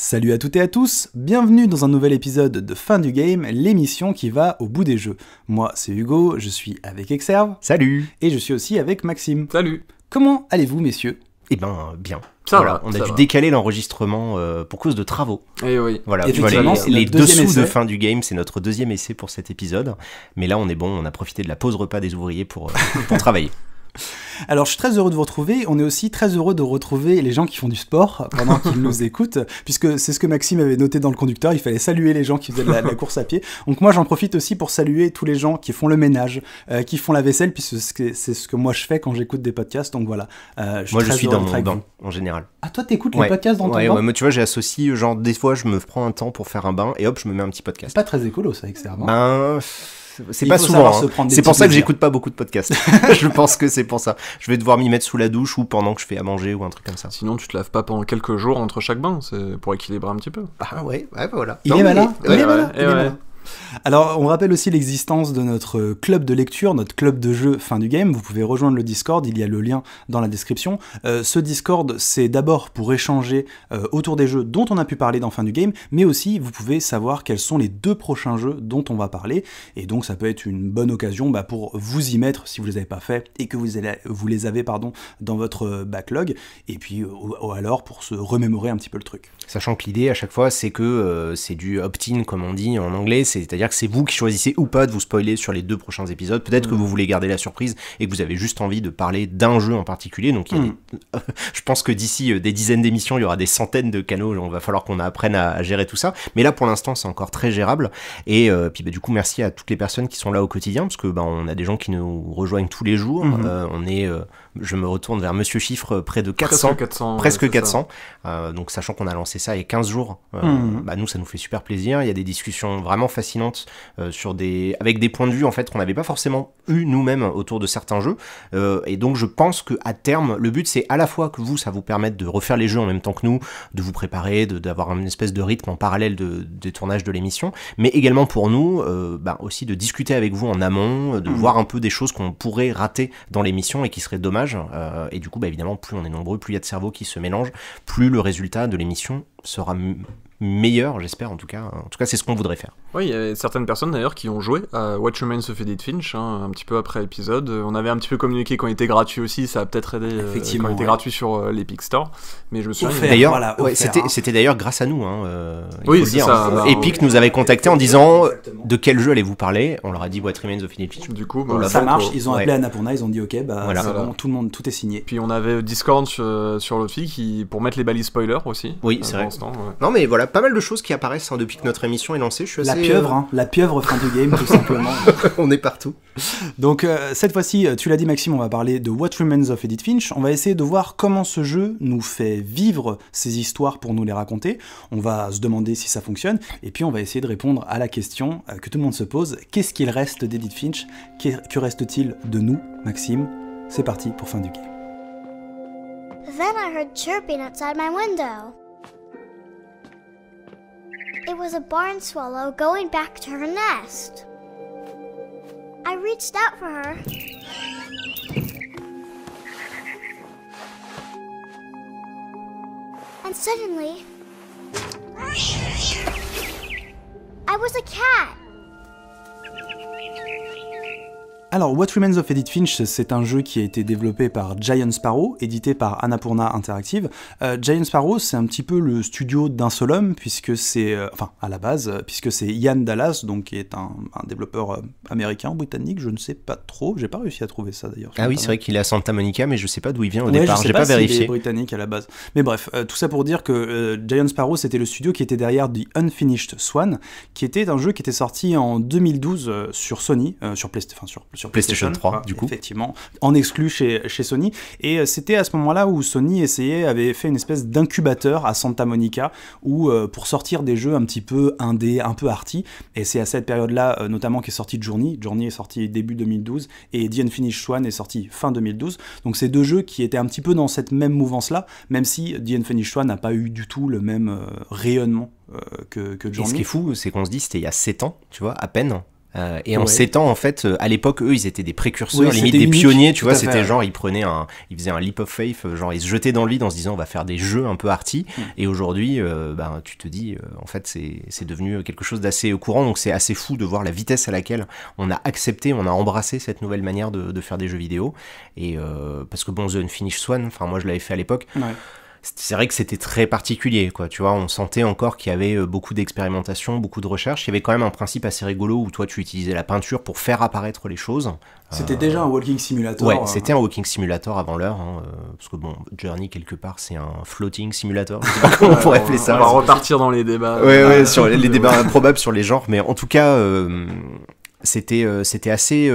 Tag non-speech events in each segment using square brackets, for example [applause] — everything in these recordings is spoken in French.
Salut à toutes et à tous, bienvenue dans un nouvel épisode de Fin du Game, l'émission qui va au bout des jeux. Moi c'est Hugo, je suis avec Exerve. Salut Et je suis aussi avec Maxime. Salut Comment allez-vous messieurs Eh ben bien. on a dû décaler l'enregistrement euh, pour cause de travaux. Et eh oui. Voilà, tu vois, les, les dessous de fin du game, c'est notre deuxième essai pour cet épisode. Mais là on est bon, on a profité de la pause repas des ouvriers pour, euh, pour [laughs] travailler. Alors, je suis très heureux de vous retrouver. On est aussi très heureux de retrouver les gens qui font du sport pendant qu'ils nous [laughs] écoutent, puisque c'est ce que Maxime avait noté dans le conducteur. Il fallait saluer les gens qui faisaient la, course à pied. Donc, moi, j'en profite aussi pour saluer tous les gens qui font le ménage, euh, qui font la vaisselle, puisque c'est ce que moi je fais quand j'écoute des podcasts. Donc, voilà. Euh, moi, je suis dans mon bain, en général. Ah, toi, t'écoutes écoutes les podcasts dans ton ouais, mais tu vois, j'associe, genre, des fois, je me prends un temps pour faire un bain et hop, je me mets un petit podcast. Pas très écolo, ça, extérieurement. Ben. C'est pas souvent. Hein. C'est pour ça que j'écoute pas beaucoup de podcasts. [laughs] [laughs] je pense que c'est pour ça. Je vais devoir m'y mettre sous la douche ou pendant que je fais à manger ou un truc comme ça. Sinon, tu te laves pas pendant quelques jours entre chaque bain, c'est pour équilibrer un petit peu. Ah ouais, voilà. Il est malin. Alors, on rappelle aussi l'existence de notre euh, club de lecture, notre club de jeu fin du game. Vous pouvez rejoindre le Discord, il y a le lien dans la description. Euh, ce Discord, c'est d'abord pour échanger euh, autour des jeux dont on a pu parler dans fin du game, mais aussi vous pouvez savoir quels sont les deux prochains jeux dont on va parler. Et donc, ça peut être une bonne occasion bah, pour vous y mettre si vous ne les avez pas fait et que vous, les avez pardon, dans votre backlog. Et puis, ou alors pour se remémorer un petit peu le truc sachant que l'idée à chaque fois c'est que euh, c'est du opt-in comme on dit en anglais, c'est-à-dire que c'est vous qui choisissez ou pas de vous spoiler sur les deux prochains épisodes. Peut-être que mm. vous voulez garder la surprise et que vous avez juste envie de parler d'un jeu en particulier. Donc mm. [laughs] je pense que d'ici euh, des dizaines d'émissions, il y aura des centaines de canaux, on va falloir qu'on apprenne à, gérer tout ça. Mais là pour l'instant c'est encore très gérable. Et euh, puis bah, du coup merci à toutes les personnes qui sont là au quotidien, parce que bah, on a des gens qui nous rejoignent tous les jours. Mm-hmm. on est je me retourne vers Monsieur Chiffre, près de 400, presque 400, euh, donc sachant qu'on a lancé ça il y a 15 jours, euh, hmm. bah, nous ça nous fait super plaisir. Il y a des discussions vraiment fascinantes euh, sur des, avec des points de vue en fait qu'on n'avait pas forcément eu nous-mêmes autour de certains jeux. et donc je pense qu'à terme, le but c'est à la fois que vous ça vous permette de refaire les jeux en même temps que nous, de vous préparer, d'avoir une espèce de rythme en parallèle des tournages de l'émission, mais également pour nous bah, aussi de discuter avec vous en amont, de hmm. voir un peu des choses qu'on pourrait rater dans l'émission et qui seraient dommages euh, et du coup, bah, évidemment, plus on est nombreux, plus il y a de cerveaux qui se mélangent, plus le résultat de l'émission sera meilleur, j'espère en tout cas. En tout cas, c'est ce qu'on voudrait faire. Oui, il y a certaines personnes d'ailleurs qui ont joué à What Remains of Edith Finch, hein, un petit peu après l'épisode. On avait un petit peu communiqué quand il était gratuit aussi, ça a peut-être aidé euh, Effectivement, quand il était gratuit sur euh, l'Epic Store. Mais je me souviens. D'ailleurs, voilà, ouais, hein. c'était, d'ailleurs grâce à nous. Hein, euh, oui, c'est ça. Bah, Epic nous avait contacté en disant de quel jeu allez-vous parler On leur a dit What Remains of Edith Finch. Du coup, bah, ça, marche. Ils ont appelé ouais. ils ont dit OK, bah, voilà. tout le monde, tout est signé. Puis on avait Discord sur, sur qui pour mettre les balises spoiler aussi. Oui, c'est vrai. Non, mais voilà pas mal de choses qui apparaissent hein, depuis que notre émission est lancée. Je suis assez, la pieuvre, hein, la pieuvre fin du game, tout simplement. [laughs] on est partout. Donc euh, cette fois-ci, euh, tu l'as dit Maxime, on va parler de What Remains of Edith Finch. On va essayer de voir comment ce jeu nous fait vivre ces histoires pour nous les raconter. On va se demander si ça fonctionne, et puis on va essayer de répondre à la question euh, que tout le monde se pose qu'est-ce qu'il reste d'Edith Finch Que, que reste-t-il de nous, Maxime C'est parti pour fin du game. Then I heard chirping outside my window. It was a barn swallow going back to her nest. I reached out for her. And suddenly, I was a cat. Alors, What Remains of Edith Finch, c'est un jeu qui a été développé par Giant Sparrow, édité par Annapurna Interactive. Euh, Giant Sparrow, c'est un petit peu le studio d'un seul homme, puisque c'est, euh, enfin, à la base, euh, puisque c'est Ian Dallas, donc qui est un, développeur américain, britannique, je ne sais pas trop, j'ai pas réussi à trouver ça d'ailleurs. Ah oui, c'est vrai qu'il est à Santa Monica, mais je sais pas d'où il vient au départ, j'ai pas, pas vérifié. est britannique à la base. Mais bref, tout ça pour dire que Giant Sparrow, c'était le studio qui était derrière The Unfinished Swan, qui était un jeu qui était sorti en 2012 sur Sony, sur PlayStation, enfin sur sur PlayStation, 3, du coup. Effectivement, en exclu chez, Sony. Et euh, c'était à ce moment-là où Sony essayait, avait fait une espèce d'incubateur à Santa Monica, où euh, pour sortir des jeux un petit peu indé, un peu arty. Et c'est à cette période-là, notamment euh, notamment, qu'est sorti Journey. Journey est sorti début 2012 et The Finish Swan est sorti fin 2012. Donc ces deux jeux qui étaient un petit peu dans cette même mouvance-là, même si The Unfinished Swan n'a pas eu du tout le même rayonnement que, Journey. ce qui est fou, c'est qu'on se dit c'était il y a 7 ans, tu vois, à peine. Euh, et en s'étant, en fait, euh, à l'époque, eux, ils étaient des précurseurs, limite des, pionniers, tu vois. C'était genre, ils prenaient un, ils faisaient un leap of faith, euh, genre ils se jetaient dans le vide en se disant, on va faire des jeux un peu arty. Mm. Et aujourd'hui, ben, tu te dis, en fait, c'est devenu quelque chose d'assez courant. Donc c'est assez fou de voir la vitesse à laquelle on a accepté, on a embrassé cette nouvelle manière de, faire des jeux vidéo. Et parce que bon, The Unfinished Swan, enfin moi, je l'avais fait à l'époque c'est vrai que c'était très particulier, quoi. Tu vois, on sentait encore qu'il y avait euh, beaucoup d'expérimentation, beaucoup de recherche. Il y avait quand même un principe assez rigolo où toi, tu utilisais la peinture pour faire apparaître les choses. C'était euh, déjà un walking simulator. Ouais, hein. c'était un walking simulator avant l'heure, hein, euh, parce que bon, Journey quelque part, c'est un floating simulator. [laughs] on pourrait appeler ça. va repartir dans les débats. Ouais, ouais, sur les [laughs] débats improbables sur les genres, mais en tout cas. c'était assez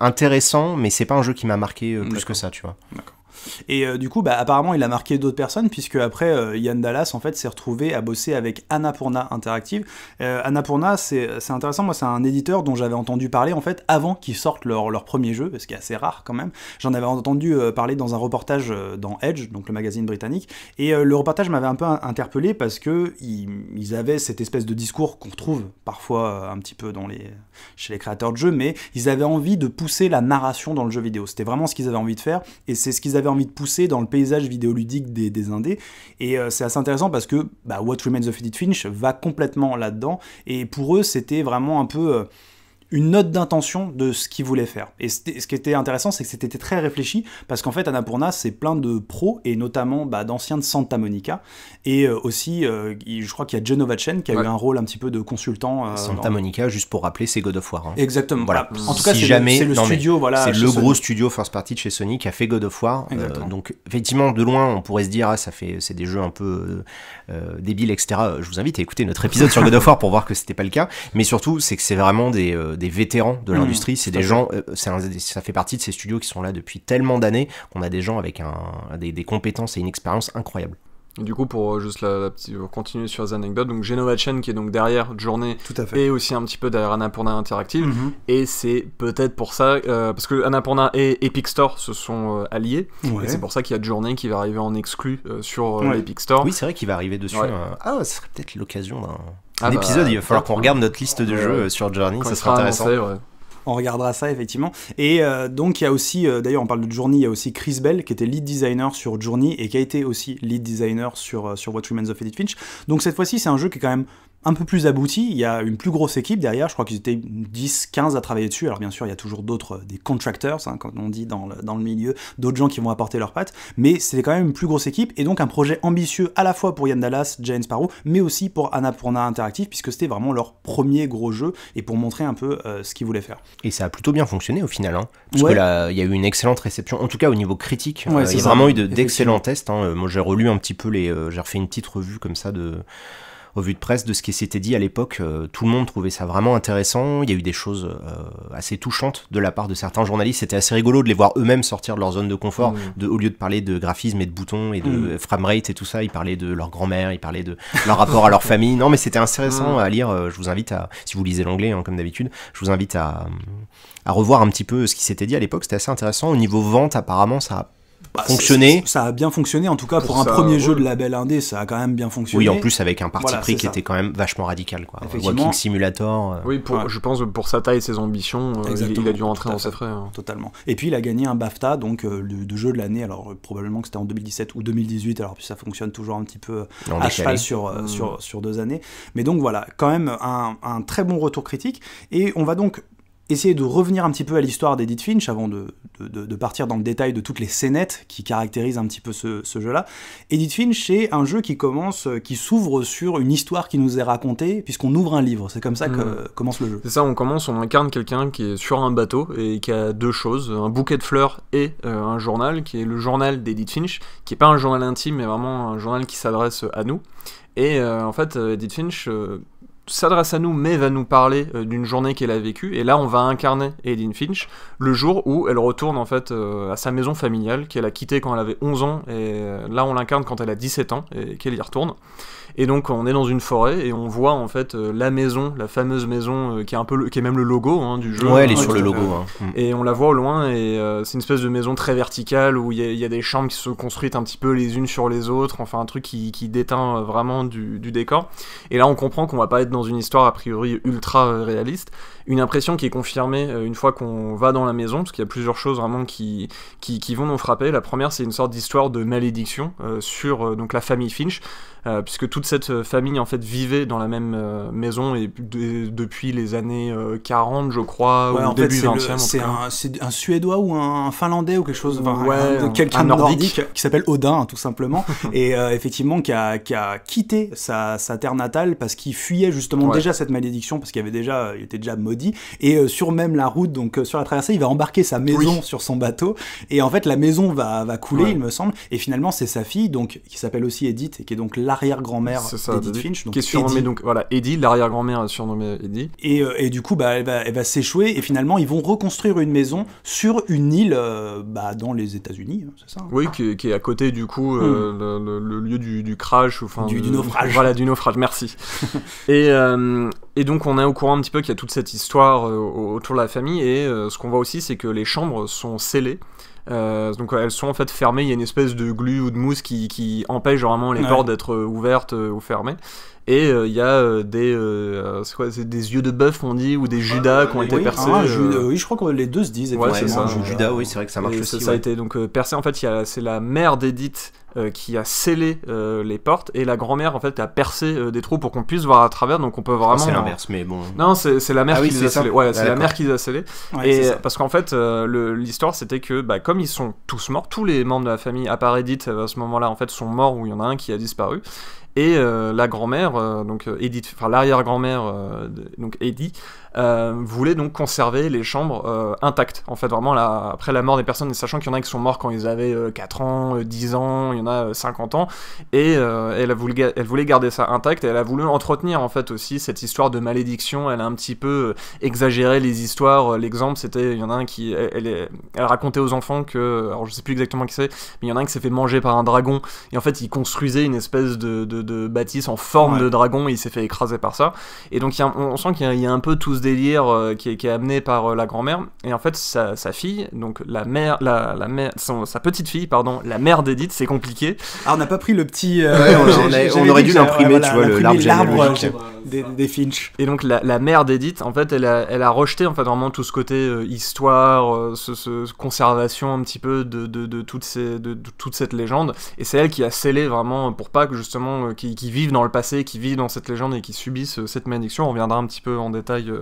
intéressant mais c'est pas un jeu qui m'a marqué plus que ça tu vois et euh, du coup, bah, apparemment, il a marqué d'autres personnes, puisque après, Yann euh, Dallas, en fait, s'est retrouvé à bosser avec Annapurna Interactive. Anapurna, euh, Annapurna, c'est intéressant, moi, c'est un éditeur dont j'avais entendu parler, en fait, avant qu'ils sortent leur, premier jeu, parce qui est assez rare quand même. J'en avais entendu parler dans un reportage dans Edge, donc le magazine britannique, et le reportage m'avait un peu interpellé parce qu'ils avaient cette espèce de discours qu'on retrouve parfois un petit peu dans les chez les créateurs de jeux, mais ils avaient envie de pousser la narration dans le jeu vidéo. C'était vraiment ce qu'ils avaient envie de faire, et c'est ce qu'ils avaient envie de pousser dans le paysage vidéoludique des, indés. Et euh, c'est assez intéressant parce que bah, What Remains of Edith Finch va complètement là-dedans, et pour eux, c'était vraiment un peu... Euh, une note d'intention de ce qu'il voulait faire. Et ce qui était intéressant, c'est que c'était très réfléchi, parce qu'en fait, Annapurna, c'est plein de pros, et notamment bah, d'anciens de Santa Monica, et euh, aussi, euh, je crois qu'il y a Genova Chen, qui a eu un rôle un petit peu de consultant. Euh, Santa Monica, juste pour rappeler, c'est God of War. Hein. Exactement. Voilà. Bah, en tout cas, si c'est jamais... le, le studio. Voilà, c'est le gros studio first party de chez Sony qui a fait God of War. donc, effectivement, de loin, on pourrait se dire, ah, ça fait, c'est des jeux un peu débiles, etc. Je vous invite à écouter notre épisode sur God of War pour voir que c'était pas le cas. Mais surtout, c'est que c'est vraiment des des vétérans de mmh. l'industrie, c'est des gens, euh, ça fait partie de ces studios qui sont là depuis tellement d'années qu'on a des gens avec un, des, des compétences et une expérience incroyable. Du coup, pour euh, juste la, petite, euh, continuer sur les anecdotes, donc Genova Chen qui est donc derrière Journey et aussi un petit peu derrière Annapurna Interactive, mhm. et c'est peut-être pour ça, euh, parce que Annapurna et Epic Store se sont alliés, et c'est pour ça qu'il y a Journey qui va arriver en exclu sur Epic Store. Oui, c'est vrai qu'il va arriver dessus. Hein. Ah, ça serait peut-être l'occasion d'un ah, bah, épisode, il va falloir qu'on hein. regarde notre liste de jeux sur Journey, ça sera intéressant on regardera ça effectivement. Et euh, donc il y a aussi, euh, d'ailleurs on parle de Journey, il y a aussi Chris Bell qui était lead designer sur Journey et qui a été aussi lead designer sur, euh, sur What of Edith Finch. Donc cette fois-ci c'est un jeu qui est quand même un peu plus abouti, il y a une plus grosse équipe derrière, je crois qu'ils étaient 10, 15 à travailler dessus, alors bien sûr il y a toujours d'autres, euh, des contracteurs, hein, comme on dit dans le, dans le milieu, d'autres gens qui vont apporter leurs pattes, mais c'était quand même une plus grosse équipe, et donc un projet ambitieux à la fois pour Yann Dallas, Jane Sparrow, mais aussi pour Annapurna Interactive, puisque c'était vraiment leur premier gros jeu, et pour montrer un peu euh, ce qu'ils voulaient faire. Et ça a plutôt bien fonctionné au final, hein, parce il y a eu une excellente réception, en tout cas au niveau critique, ouais, euh, il y a vraiment eu d'excellents tests, hein. moi j'ai relu un petit peu les... j'ai refait une petite revue comme ça de... Au vu de presse de ce qui s'était dit à l'époque. Euh, tout le monde trouvait ça vraiment intéressant. Il y a eu des choses euh, assez touchantes de la part de certains journalistes. C'était assez rigolo de les voir eux-mêmes sortir de leur zone de confort. Mmh. au lieu de parler de graphisme et de boutons et de mmh. frame rate et tout ça, ils parlaient de leur grand-mère, ils parlaient de leur rapport à leur [laughs] famille. Non, mais c'était intéressant mmh. à lire. Euh, je vous invite à, si vous lisez l'anglais, hein, comme d'habitude, je vous invite à, à revoir un petit peu ce qui s'était dit à l'époque. C'était assez intéressant. Au niveau vente, apparemment, ça a bah, fonctionné. Ça a bien fonctionné, en tout cas pour un premier jeu de label indé, ça a quand même bien fonctionné. Oui, en plus avec un parti pris qui était quand même vachement radical. Quoi. Walking Simulator. Euh. Oui, pour, je pense pour sa taille et ses ambitions, euh, il, a dû rentrer dans ses frais. Hein. Totalement. Et puis il a gagné un BAFTA, donc le euh, de, jeu de l'année, alors probablement que c'était en 2017 ou 2018, alors puis ça fonctionne toujours un petit peu à cheval sur, mm. sur, sur, deux années. Mais donc voilà, quand même un, un très bon retour critique. Et on va donc essayer de revenir un petit peu à l'histoire d'Edith Finch avant de, partir dans le détail de toutes les scénettes qui caractérisent un petit peu ce, jeu-là. Edith Finch, c'est un jeu qui commence, euh, qui s'ouvre sur une histoire qui nous est racontée, puisqu'on ouvre un livre. C'est comme ça que mm. commence le jeu. C'est ça, on commence, on incarne quelqu'un qui est sur un bateau et qui a deux choses, un bouquet de fleurs et euh, un journal, qui est le journal d'Edith Finch, qui n'est pas un journal intime, mais vraiment un journal qui s'adresse à nous. Et euh, en fait, Edith Finch s'adresse à nous mais va nous parler euh, d'une journée qu'elle a vécue et là on va incarner Aileen Finch le jour où elle retourne en fait euh, à sa maison familiale qu'elle a quittée quand elle avait 11 ans et euh, là on l'incarne quand elle a 17 ans et qu'elle y retourne et donc on est dans une forêt et on voit en fait euh, la maison, la fameuse maison euh, qui est un peu, qui est même le logo hein, du jeu. Ouais, elle est sur le euh, logo. Hein. Mm. Et on la voit au loin et c'est une espèce de maison très verticale où il y, a des chambres qui se construisent un petit peu les unes sur les autres, enfin un truc qui, déteint vraiment du, décor. Et là on comprend qu'on va pas être dans une histoire a priori ultra réaliste. Une impression qui est confirmée une fois qu'on va dans la maison, parce qu'il y a plusieurs choses vraiment qui, qui, vont nous frapper. La première c'est une sorte d'histoire de malédiction sur donc la famille Finch, puisque tout cette euh, famille en fait vivait dans la même euh, maison et depuis les années 40 euh, je crois début 20e c'est un, suédois ou un finlandais ou quelque chose quelqu'un nordique. qui s'appelle Odin hein, tout simplement [laughs] et effectivement qui a, quitté sa, terre natale parce qu'il fuyait justement déjà cette malédiction parce qu'il avait déjà était déjà maudit et sur même la route donc sur la traversée il va embarquer sa maison sur son bateau et en fait la maison va, couler il me semble et finalement c'est sa fille donc qui s'appelle aussi Edith et qui est donc l'arrière-grand-mère c'est ça, Finch. Donc qui est surnommée Eddie. donc voilà Eddie, l'arrière-grand-mère surnommée Eddie. Et, euh, et du coup bah, elle va, va s'échouer et finalement ils vont reconstruire une maison sur une île euh, bah, dans les États-Unis, hein, c'est ça hein. Oui, qui, est à côté du coup hmm. euh, le, lieu du, crash enfin du, du, naufrage. Voilà du naufrage. Merci. [laughs] et et donc on est au courant un petit peu qu'il y a toute cette histoire autour de la famille et ce qu'on voit aussi c'est que les chambres sont scellées. Euh, donc elles sont en fait fermées, il y a une espèce de glue ou de mousse qui, empêche vraiment les portes d'être ouvertes euh, ou fermées. Et euh, il y a euh, des, euh, des yeux de bœuf, on dit, ou des ah, Judas qui ont été percés. Ah, oui, je crois que les deux se disent. c'est ça. Judas, oui, c'est vrai que ça marche aussi. Ça, a été donc percé. En fait, c'est la mère d'Edith qui a scellé les portes et la grand-mère en fait a percé des trous pour qu'on puisse voir à travers donc on peut ah, vraiment c'est l'inverse mais bon non c'est la mère qui les a scellés ouais, c'est la mère qui les a scellés et parce qu'en fait l'histoire c'était que bah, comme ils sont tous morts tous les membres de la famille à part Edith à ce moment-là en fait sont morts ou il y en a un qui a disparu et euh, la grand-mère, euh, donc euh, Edith, enfin l'arrière-grand-mère, donc Eddie, euh, voulait donc conserver les chambres euh, intactes. En fait, vraiment, là après la mort des personnes, sachant qu'il y en a qui sont morts quand ils avaient 4 euh, ans, 10 ans, il y en a 50 ans, et elle, a voulu, elle voulait garder ça intact, et elle a voulu entretenir en fait aussi cette histoire de malédiction, elle a un petit peu exagéré les histoires, l'exemple c'était, il y en a un qui, elle, racontait aux enfants que, alors je sais plus exactement qui c'est, mais il y en a un qui s'est fait manger par un dragon, et en fait il construisait une espèce de, bâtisse en forme de dragon, et il s'est fait écraser par ça, et donc on, sent qu'il y, y, a un peu tout ce délire euh, qui est, amené par euh, la grand-mère. Et en fait, sa, fille, donc la mère, la, mère sa petite fille, pardon, la mère d'Edith, c'est compliqué. Alors ah, on n'a pas pris le petit. Euh, on, aurait dû l'imprimer, tu vois, l'arbre des, des, Finch. Et donc la, mère d'Edith, en fait, elle a, elle a, rejeté en fait vraiment tout ce côté histoire, ce, conservation un petit peu de, de, toutes ces, de toute cette légende. Et c'est elle qui a scellé vraiment pour pas que justement qui, qui, vivent dans le passé, qui vivent dans cette légende et qui subissent cette malédiction. On reviendra un petit peu en détail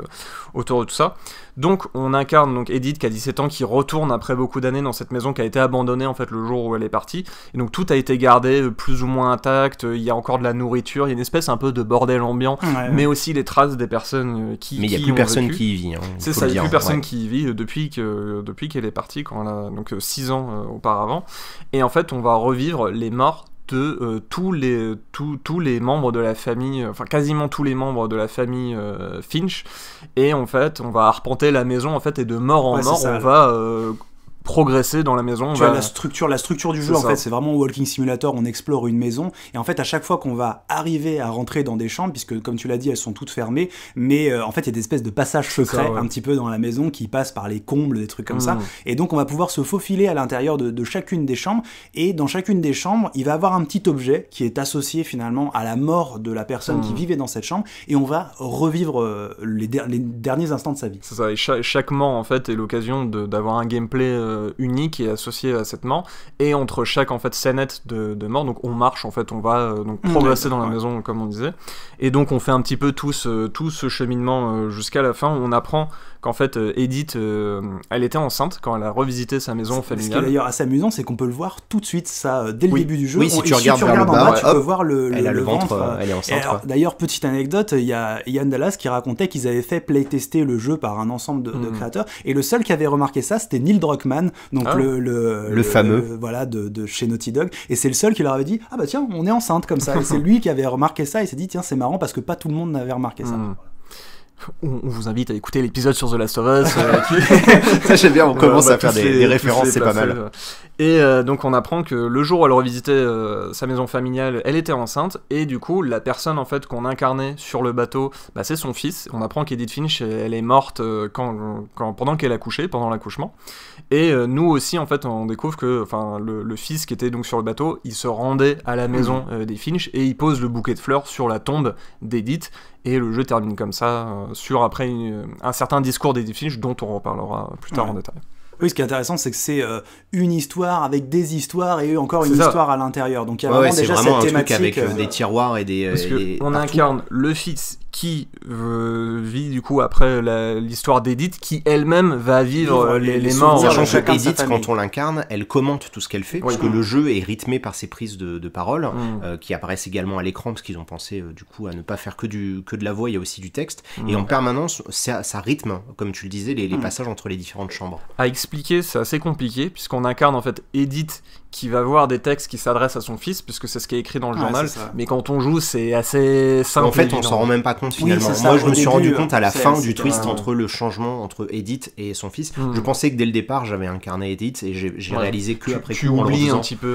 autour de tout ça. Donc on incarne donc Edith qui a 17 ans, qui retourne après beaucoup d'années dans cette maison qui a été abandonnée en fait le jour où elle est partie. Et donc tout a été gardé euh, plus ou moins intact, euh, il y a encore de la nourriture, il y a une espèce un peu de bordel ambiant, mais aussi les traces des personnes euh, qui Mais il n'y a plus personne qui y vit. Hein, C'est ça, il n'y a plus personne qui y vit depuis qu'elle depuis qu'elle est partie, quand donc 6 ans auparavant. Et en fait on va revivre les morts de euh, tous, les, tous les membres de la famille, euh, enfin quasiment tous les membres de la famille euh, Finch. Et en fait, on va arpenter la maison en fait et de mort en mort, on va progresser dans la maison. Tu vois, la structure, la structure du jeu, en fait, c'est vraiment Walking Simulator. On explore une maison et en fait, à chaque fois qu'on va arriver à rentrer dans des chambres, puisque comme tu l'as dit, elles sont toutes fermées, mais euh, en fait, il y a des espèces de passages secrets un petit peu dans la maison qui passent par les combles, des trucs comme ça. Hmm. Et donc, on va pouvoir se faufiler à l'intérieur de, chacune des chambres. Et dans chacune des chambres, il va avoir un petit objet qui est associé finalement à la mort de la personne qui hmm. vivait dans cette chambre. Et on va revivre euh, les, derniers instants de sa vie. C'est ça. chaque, mort, en fait, est l'occasion d'avoir un gameplay. Euh euh, unique et associé à cette mort, et entre chaque en fait scénette de, de mort, donc on marche en fait, on va euh, donc mm, progresser dans la maison comme on disait, et donc on fait un petit peu tout ce, tout ce cheminement euh, jusqu'à la fin. Où on apprend qu'en fait Edith, elle était enceinte quand elle a revisité sa maison familiale. Ce qui est d'ailleurs assez amusant, c'est qu'on peut le voir tout de suite ça dès le début du jeu. si, tu, regardes tu le bas, tu peux voir le, ventre, elle est enceinte. D'ailleurs, petite anecdote, il y a Yann Dallas qui racontait qu'ils avaient fait playtester le jeu par un ensemble de, de mm. créateurs, et le seul qui avait remarqué ça, c'était Neil Druckmann donc ah. le, fameux voilà de, chez Naughty Dog, et c'est le seul qui leur avait dit ah bah tiens on est enceinte comme ça, et c'est [laughs] lui qui avait remarqué ça et s'est dit tiens c'est marrant parce que pas tout le monde n'avait remarqué ça. Hmm. on, vous invite à écouter l'épisode sur The Last of Us. Euh, [laughs] [laughs] ça j'aime bien, on commence bah, à faire des, références, c'est pas mal. Et euh, donc on apprend que le jour où elle revisitait euh, sa maison familiale, elle était enceinte et du coup la personne en fait qu'on incarnait sur le bateau, bah, c'est son fils. On apprend qu'Edith Finch, elle est morte quand pendant qu'elle a couché, pendant l'accouchement. Et euh, nous aussi, en fait, on découvre que enfin, le, fils qui était donc sur le bateau, il se rendait à la mm. maison euh, des Finch et il pose le bouquet de fleurs sur la tombe d'Edith. Et le jeu termine comme ça, euh, sur après un certain discours d'Edith Finch dont on reparlera plus tard en détail. Oui, ce qui est intéressant, c'est que c'est une histoire avec des histoires et encore une histoire à l'intérieur. Donc il y a vraiment déjà cette thématique. Truc avec des tiroirs et des. Parce que on incarne le fils qui euh, vit du coup après l'histoire d'Edith, qui elle-même va vivre les, les, les morts. Euh, Sachant que Edith, quand on l'incarne, elle commente tout ce qu'elle fait, parce que le jeu est rythmé par ses prises de, parole, mm. euh, qui apparaissent également à l'écran, parce qu'ils ont pensé du coup à ne pas faire que, du, que de la voix, il y a aussi du texte, mm. et en permanence, ça, ça, rythme, comme tu le disais, les, passages entre les différentes chambres. À expliquer, c'est assez compliqué, puisqu'on incarne en fait Edith qui va voir des textes qui s'adressent à son fils, puisque c'est ce qui est écrit dans le journal, mais quand on joue, c'est assez simple. En fait, on s'en rend même pas compte moi, je me suis rendu compte à la fin du twist entre le changement entre Edith et son fils. Hmm. Je pensais que dès le départ, j'avais incarné Edith et j'ai réalisé que après tu oublies un petit peu.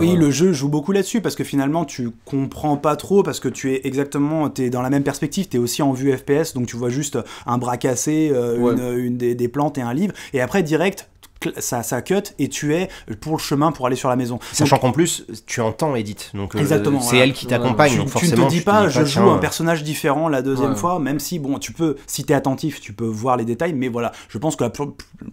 oui, le jeu joue beaucoup là-dessus parce que finalement, tu comprends pas trop parce que tu es exactement, dans la même perspective, tu es aussi en vue FPS, donc tu vois juste un bras cassé, euh, une, des, plantes et un livre, et après direct, ça, ça cut et tu es pour le chemin pour aller sur la maison. Sachant qu'en plus, tu entends Edith, donc euh, c'est elle qui t'accompagne. Tu, ne te dis pas, je joue un personnage différent la deuxième fois, même si, bon, tu peux, si es attentif, tu peux voir les détails, mais voilà, je pense que la,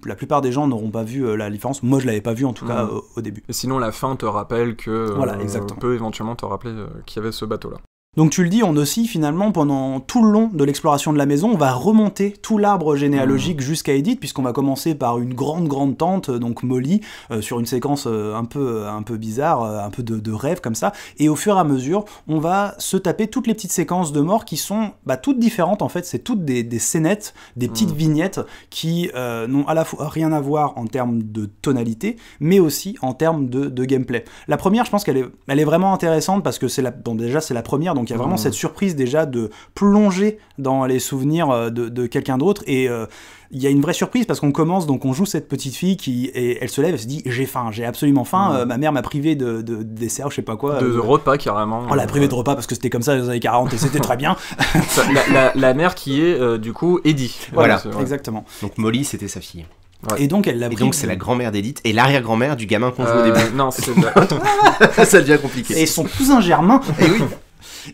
la plupart des gens n'auront pas vu euh, la différence. Moi, je l'avais pas vu en tout cas mm. au début. sinon, la fin te rappelle que. Euh, on peut éventuellement te rappeler qu'il y avait ce bateau-là. Donc tu le dis, on aussi finalement pendant tout le long de l'exploration de la maison, on va remonter tout l'arbre généalogique mmh. jusqu'à Edith, puisqu'on va commencer par une grande grande tante, euh, donc Molly, euh, sur une séquence euh, un peu, un peu bizarre, un peu de, rêve comme ça, et au fur et à mesure, on va se taper toutes les petites séquences de mort qui sont bah, toutes différentes en fait, c'est toutes des, scénettes, des petites mmh. vignettes qui n'ont à la fois rien à voir en termes de tonalité, mais aussi en termes de, gameplay. La première, je pense qu'elle est, elle est vraiment intéressante parce que c'est la, bon, déjà c'est la première, donc il y a vraiment mmh. cette surprise déjà de plonger dans les souvenirs euh, de, quelqu'un d'autre et euh, il y a une vraie surprise parce qu'on commence, donc on joue cette petite fille qui, et elle se lève, elle se dit j'ai faim, j'ai absolument faim, mmh. euh, ma mère m'a privé de, dessert, je sais pas quoi. De, repas carrément. On oh, l'a privé de repas parce que c'était comme ça dans les années 40 et c'était très bien. la, mère qui est du coup Eddie. Voilà, exactement. Donc Molly c'était sa fille. Et donc elle l'a Et donc c'est la grand-mère d'Edith et l'arrière-grand-mère du gamin qu'on joue au début. Non, c'est [laughs] ça devient compliqué. Et son cousin Germain. et eh oui.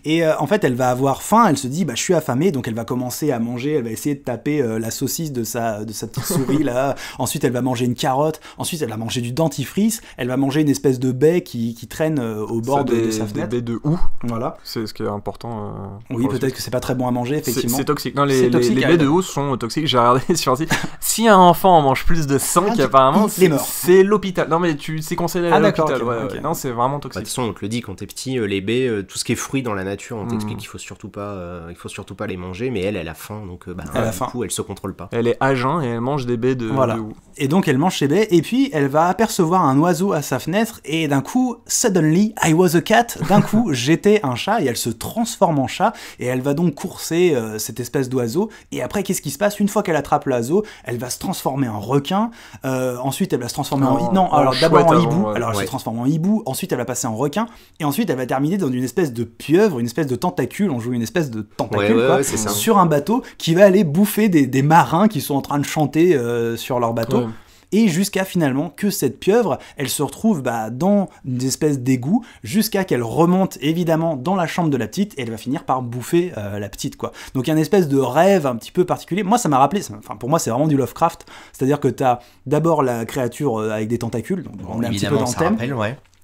Et euh, en fait, elle va avoir faim, elle se dit, bah, je suis affamée, donc elle va commencer à manger, elle va essayer de taper euh, la saucisse de sa, de sa petite souris, là. [laughs] Ensuite, elle va manger une carotte. Ensuite, elle va manger du dentifrice. Elle va manger une espèce de baie qui, qui traîne euh, au bord de, sa fenêtre. Des baies de houx. Voilà. C'est ce qui est important. oui, peut-être que c'est pas très bon à manger, effectivement. C'est toxique. Non, les, les, baies de houx sont toxiques. J'ai regardé [laughs] sur site. si un enfant en mange plus de 5, ah, apparemment, c'est l'hôpital. Non, mais tu c'est conseillé à ah, l'hôpital. ouais, Non, c'est vraiment toxique. Bah, on te le dit, quand t'es petit, les baies, tout ce qui est fruit dans la nature, on hmm. t'explique qu'il faut surtout pas, euh, il faut surtout pas les manger, mais elle, elle a faim, donc euh, bah, du coup, elle se contrôle pas. Elle est à et elle mange des baies de. Voilà. Et donc elle mange ses baies, et puis elle va apercevoir un oiseau à sa fenêtre, et d'un coup, suddenly, I was a cat. D'un coup, [laughs] j'étais un chat, et elle se transforme en chat, et elle va donc courser euh, cette espèce d'oiseau. Et après, qu'est-ce qui se passe Une fois qu'elle attrape l'oiseau, elle va se transformer en requin. ensuite, elle va se transformer en oh, non, oh, alors d'abord en hibou. Hein, alors elle se transforme en hibou. Ensuite, elle va passer en requin, et ensuite, elle va terminer dans une espèce de une espèce de tentacule, on joue une espèce de tentacule sur un bateau qui va aller bouffer des, marins qui sont en train de chanter euh, sur leur bateau. Et jusqu'à finalement que cette pieuvre, elle se retrouve bah, dans une espèce d'égout, jusqu'à qu'elle remonte évidemment dans la chambre de la petite et elle va finir par bouffer euh, la petite quoi. Donc il y a une espèce de rêve un petit peu particulier. Moi ça m'a rappelé, enfin pour moi c'est vraiment du Lovecraft, c'est-à-dire que tu as d'abord la créature euh, avec des tentacules, donc on est un petit peu dans le thème.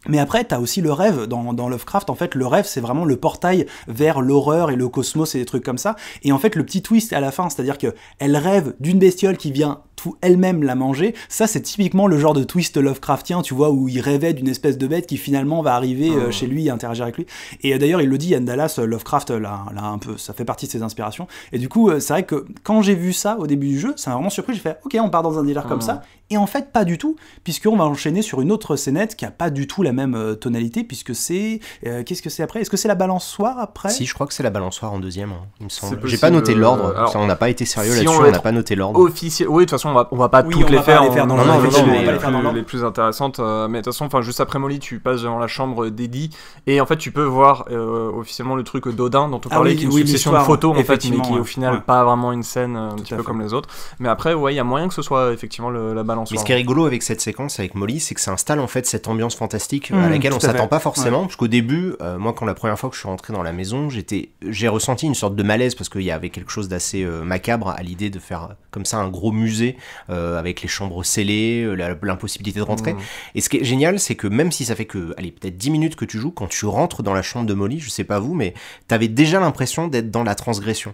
Mais après, t'as aussi le rêve. Dans, Lovecraft, en fait, le rêve, c'est vraiment le portail vers l'horreur et le cosmos et des trucs comme ça. Et en fait, le petit twist à la fin, c'est-à-dire que elle rêve d'une bestiole qui vient tout elle-même la manger. Ça, c'est typiquement le genre de twist Lovecraftien, tu vois, où il rêvait d'une espèce de bête qui finalement va arriver euh, ah. chez lui et interagir avec lui. Et euh, d'ailleurs, il le dit, Yann Dallas, euh, Lovecraft, là, là, un peu, ça fait partie de ses inspirations. Et du coup, c'est vrai que quand j'ai vu ça au début du jeu, ça m'a vraiment surpris. J'ai fait, ok, on part dans un délire comme ah. ça. Et en fait, pas du tout, puisqu'on va enchaîner sur une autre scénette qui a pas du tout la même tonalité, puisque c'est. Qu'est-ce que c'est après Est-ce que c'est la balançoire après Si, je crois que c'est la balançoire en deuxième, hein, il me semble. J'ai pas noté l'ordre, on n'a pas été sérieux là-dessus, on n'a pas noté l'ordre. Officiel... Oui, on va, on va pas toutes les, faire, les faire. non, les, plus, intéressantes. Euh, mais de toute façon, enfin, juste après Molly, tu passes devant la chambre d'Eddie et en fait, tu peux voir euh, officiellement le truc d'Odin dont on ah parlait, qui est une succession de photos en fait, mais qui est au final pas vraiment une scène euh, un petit peu comme les autres. Mais après, ouais, il y a moyen que ce soit effectivement la balance. Mais ce hein. qui est rigolo avec cette séquence avec Molly, c'est que ça installe en fait cette ambiance fantastique à mmh, laquelle on s'attend pas forcément. Parce qu'au début, moi, quand la première fois que je suis rentré dans la maison, j'étais, j'ai ressenti une sorte de malaise parce qu'il y avait quelque chose d'assez macabre à l'idée de faire comme ça un gros musée euh, avec les chambres scellées, euh, l'impossibilité de rentrer. Mm. Et ce qui est génial, c'est que même si ça fait que, allez, peut-être 10 minutes que tu joues, quand tu rentres dans la chambre de Molly, je sais pas vous, mais t'avais déjà l'impression d'être dans la transgression.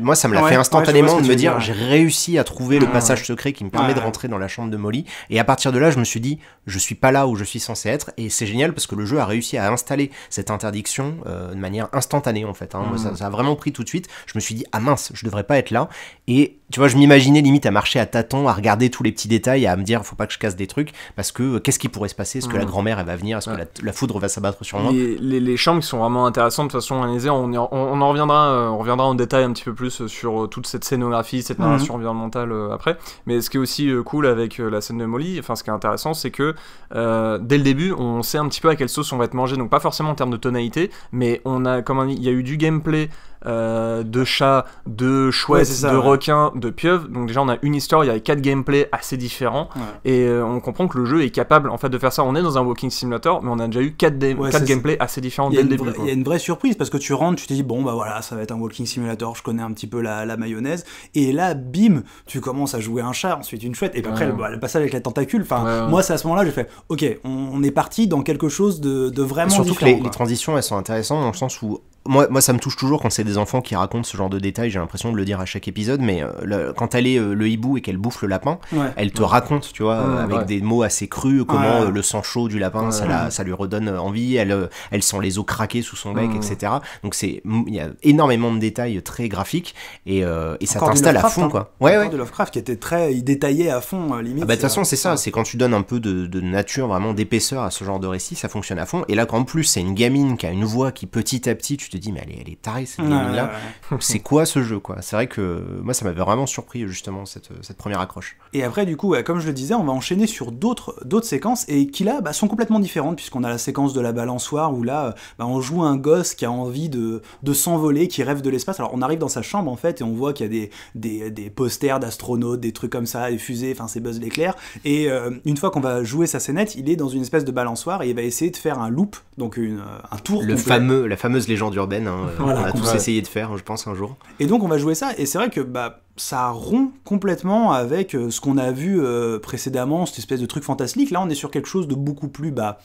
Moi, ça me l'a fait instantanément de me dire, j'ai réussi à trouver le ah. passage secret qui me permet de rentrer dans la chambre de Molly. Et à partir de là, je me suis dit, je suis pas là où je suis censé être. Et c'est génial parce que le jeu a réussi à installer cette interdiction euh, de manière instantanée, en fait. Hein. Mm. ça, a vraiment pris tout de suite. Je me suis dit, ah mince, je devrais pas être là. Et tu vois, je m'imaginais limite à marcher à tâtons, à regarder tous les petits détails, à me dire, faut pas que je casse des trucs parce que euh, qu'est-ce qui pourrait se passer Est-ce que la mm. grand-mère, elle va venir Est-ce que la, foudre va s'abattre sur moi les, les, chambres sont vraiment intéressantes, de toute façon, on, on, on en reviendra, euh, on reviendra en détail un petit peu plus sur euh, toute cette scénographie, cette narration mhm. environnementale euh, après. Mais ce qui est aussi euh, cool avec la scène de Molly, enfin ce qui est intéressant, c'est que dès le début, on sait un petit peu à quelle sauce on va être mangé. Donc pas forcément en termes de tonalité, mais on a, comme il y a eu du gameplay. Euh, de chats, de chouettes, de requin requins, de pieuvres. Donc déjà on a une histoire, il y a quatre gameplays assez différents et euh, on comprend que le jeu est capable en fait de faire ça. On est dans un walking simulator, mais on a déjà eu quatre, quatre gameplays assez différents dès Il y a une vraie surprise parce que tu rentres, tu te dis bon bah voilà ça va être un walking simulator, je connais un petit peu la, mayonnaise et là bim tu commences à jouer un chat, ensuite une chouette et après bah, le, passage avec la tentacule. Enfin moi c'est à ce moment-là j'ai fait ok on, est parti dans quelque chose de, vraiment surtout les, transitions elles sont intéressantes dans le sens où moi, moi, ça me touche toujours quand c'est des enfants qui racontent ce genre de détails. J'ai l'impression de le dire à chaque épisode, mais euh, quand elle est euh, le hibou et qu'elle bouffe le lapin, elle te raconte, tu vois, avec des mots assez crus, comment euh, le sang chaud du lapin, ça, ça, lui redonne envie. Elle, sent les os craquer sous son bec, etc. Donc c'est, il y a énormément de détails très graphiques et, et ça t'installe à fond, hein. quoi. Ouais, ouais. De Lovecraft qui était très, détaillé à fond limite. Ah bah de toute façon, c'est ça. C'est quand tu donnes un peu de, nature, vraiment d'épaisseur à ce genre de récit, ça fonctionne à fond. Et là, en plus c'est une gamine qui a une voix qui petit à petit, tu te dis, mais elle est, elle tarée là. [laughs] C'est quoi ce jeu quoi C'est vrai que moi ça m'avait vraiment surpris justement cette, cette, première accroche. Et après du coup, comme je le disais, on va enchaîner sur d'autres d'autres séquences et qui là bah, sont complètement différentes puisqu'on a la séquence de la balançoire où là bah, on joue un gosse qui a envie de, de s'envoler, qui rêve de l'espace. Alors on arrive dans sa chambre en fait et on voit qu'il y a des, des, des posters d'astronautes, des trucs comme ça, des fusées, enfin c'est Buzz l'éclair. Et euh, une fois qu'on va jouer sa scénette, il est dans une espèce de balançoire et il va essayer de faire un loop, donc un tour. Le fameux, la fameuse légende ben on a tous essayé de faire, je pense, un jour. Et donc on va jouer ça. Et c'est vrai que bah, ça rompt complètement avec euh, ce qu'on a vu euh, précédemment, cette espèce de truc fantastique. Là, on est sur quelque chose de beaucoup plus. Bah,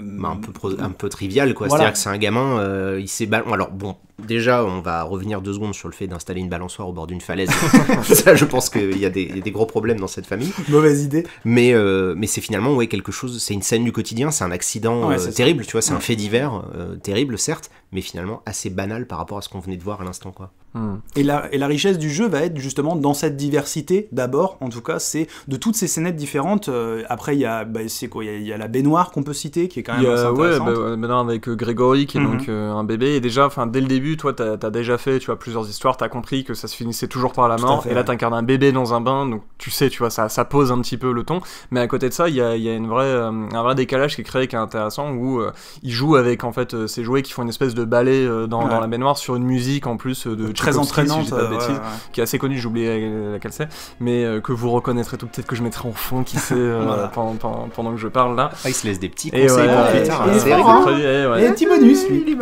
bah un, peu trivial, quoi. C'est-à-dire que c'est un gamin, il s'est ballon. Alors bon, déjà, on va revenir deux secondes sur le fait d'installer une balançoire au bord d'une falaise. [laughs] ça, je pense qu'il y, a des gros problèmes dans cette famille. Mauvaise idée. Mais, euh, mais c'est finalement, ouais, quelque chose. C'est une scène du quotidien, c'est un accident euh, terrible, tu vois, c'est un fait divers, euh, terrible, certes, mais finalement assez banal par rapport à ce qu'on venait de voir à l'instant, quoi. Hmm. Et, la, et la richesse du jeu va être justement dans cette diversité, d'abord, en tout cas, c'est de toutes ces scénettes différentes. après, il y, a, bah, quoi, il, y a, la baignoire qu'on peut citer, qui est quand même. assez intéressante. Bah, ouais, maintenant avec Grégory, qui est mhm. donc un bébé, et déjà, dès le début, toi, t'as as déjà fait, tu as plusieurs histoires, t'as compris que ça se finissait toujours par la mort. et là, tu t'incarnes un bébé dans un bain, donc tu sais, tu vois, ça, ça pose un petit peu le ton. Mais à côté de ça, il y a, une vraie, euh, un vrai décalage qui est créé, qui est intéressant, où euh, il joue avec en fait euh, ces jouets qui font une espèce de ballet dans, la baignoire sur une musique en plus de très entraînante, qui est assez connue, j'ai laquelle c'est, mais que vous reconnaîtrez tout peut-être que je mettrai en fond, qui sait, [laughs] pendant, que je parle là. Ah, il se laisse des petits conseils pour Et hein. hein. eh un petit bonus lui. Il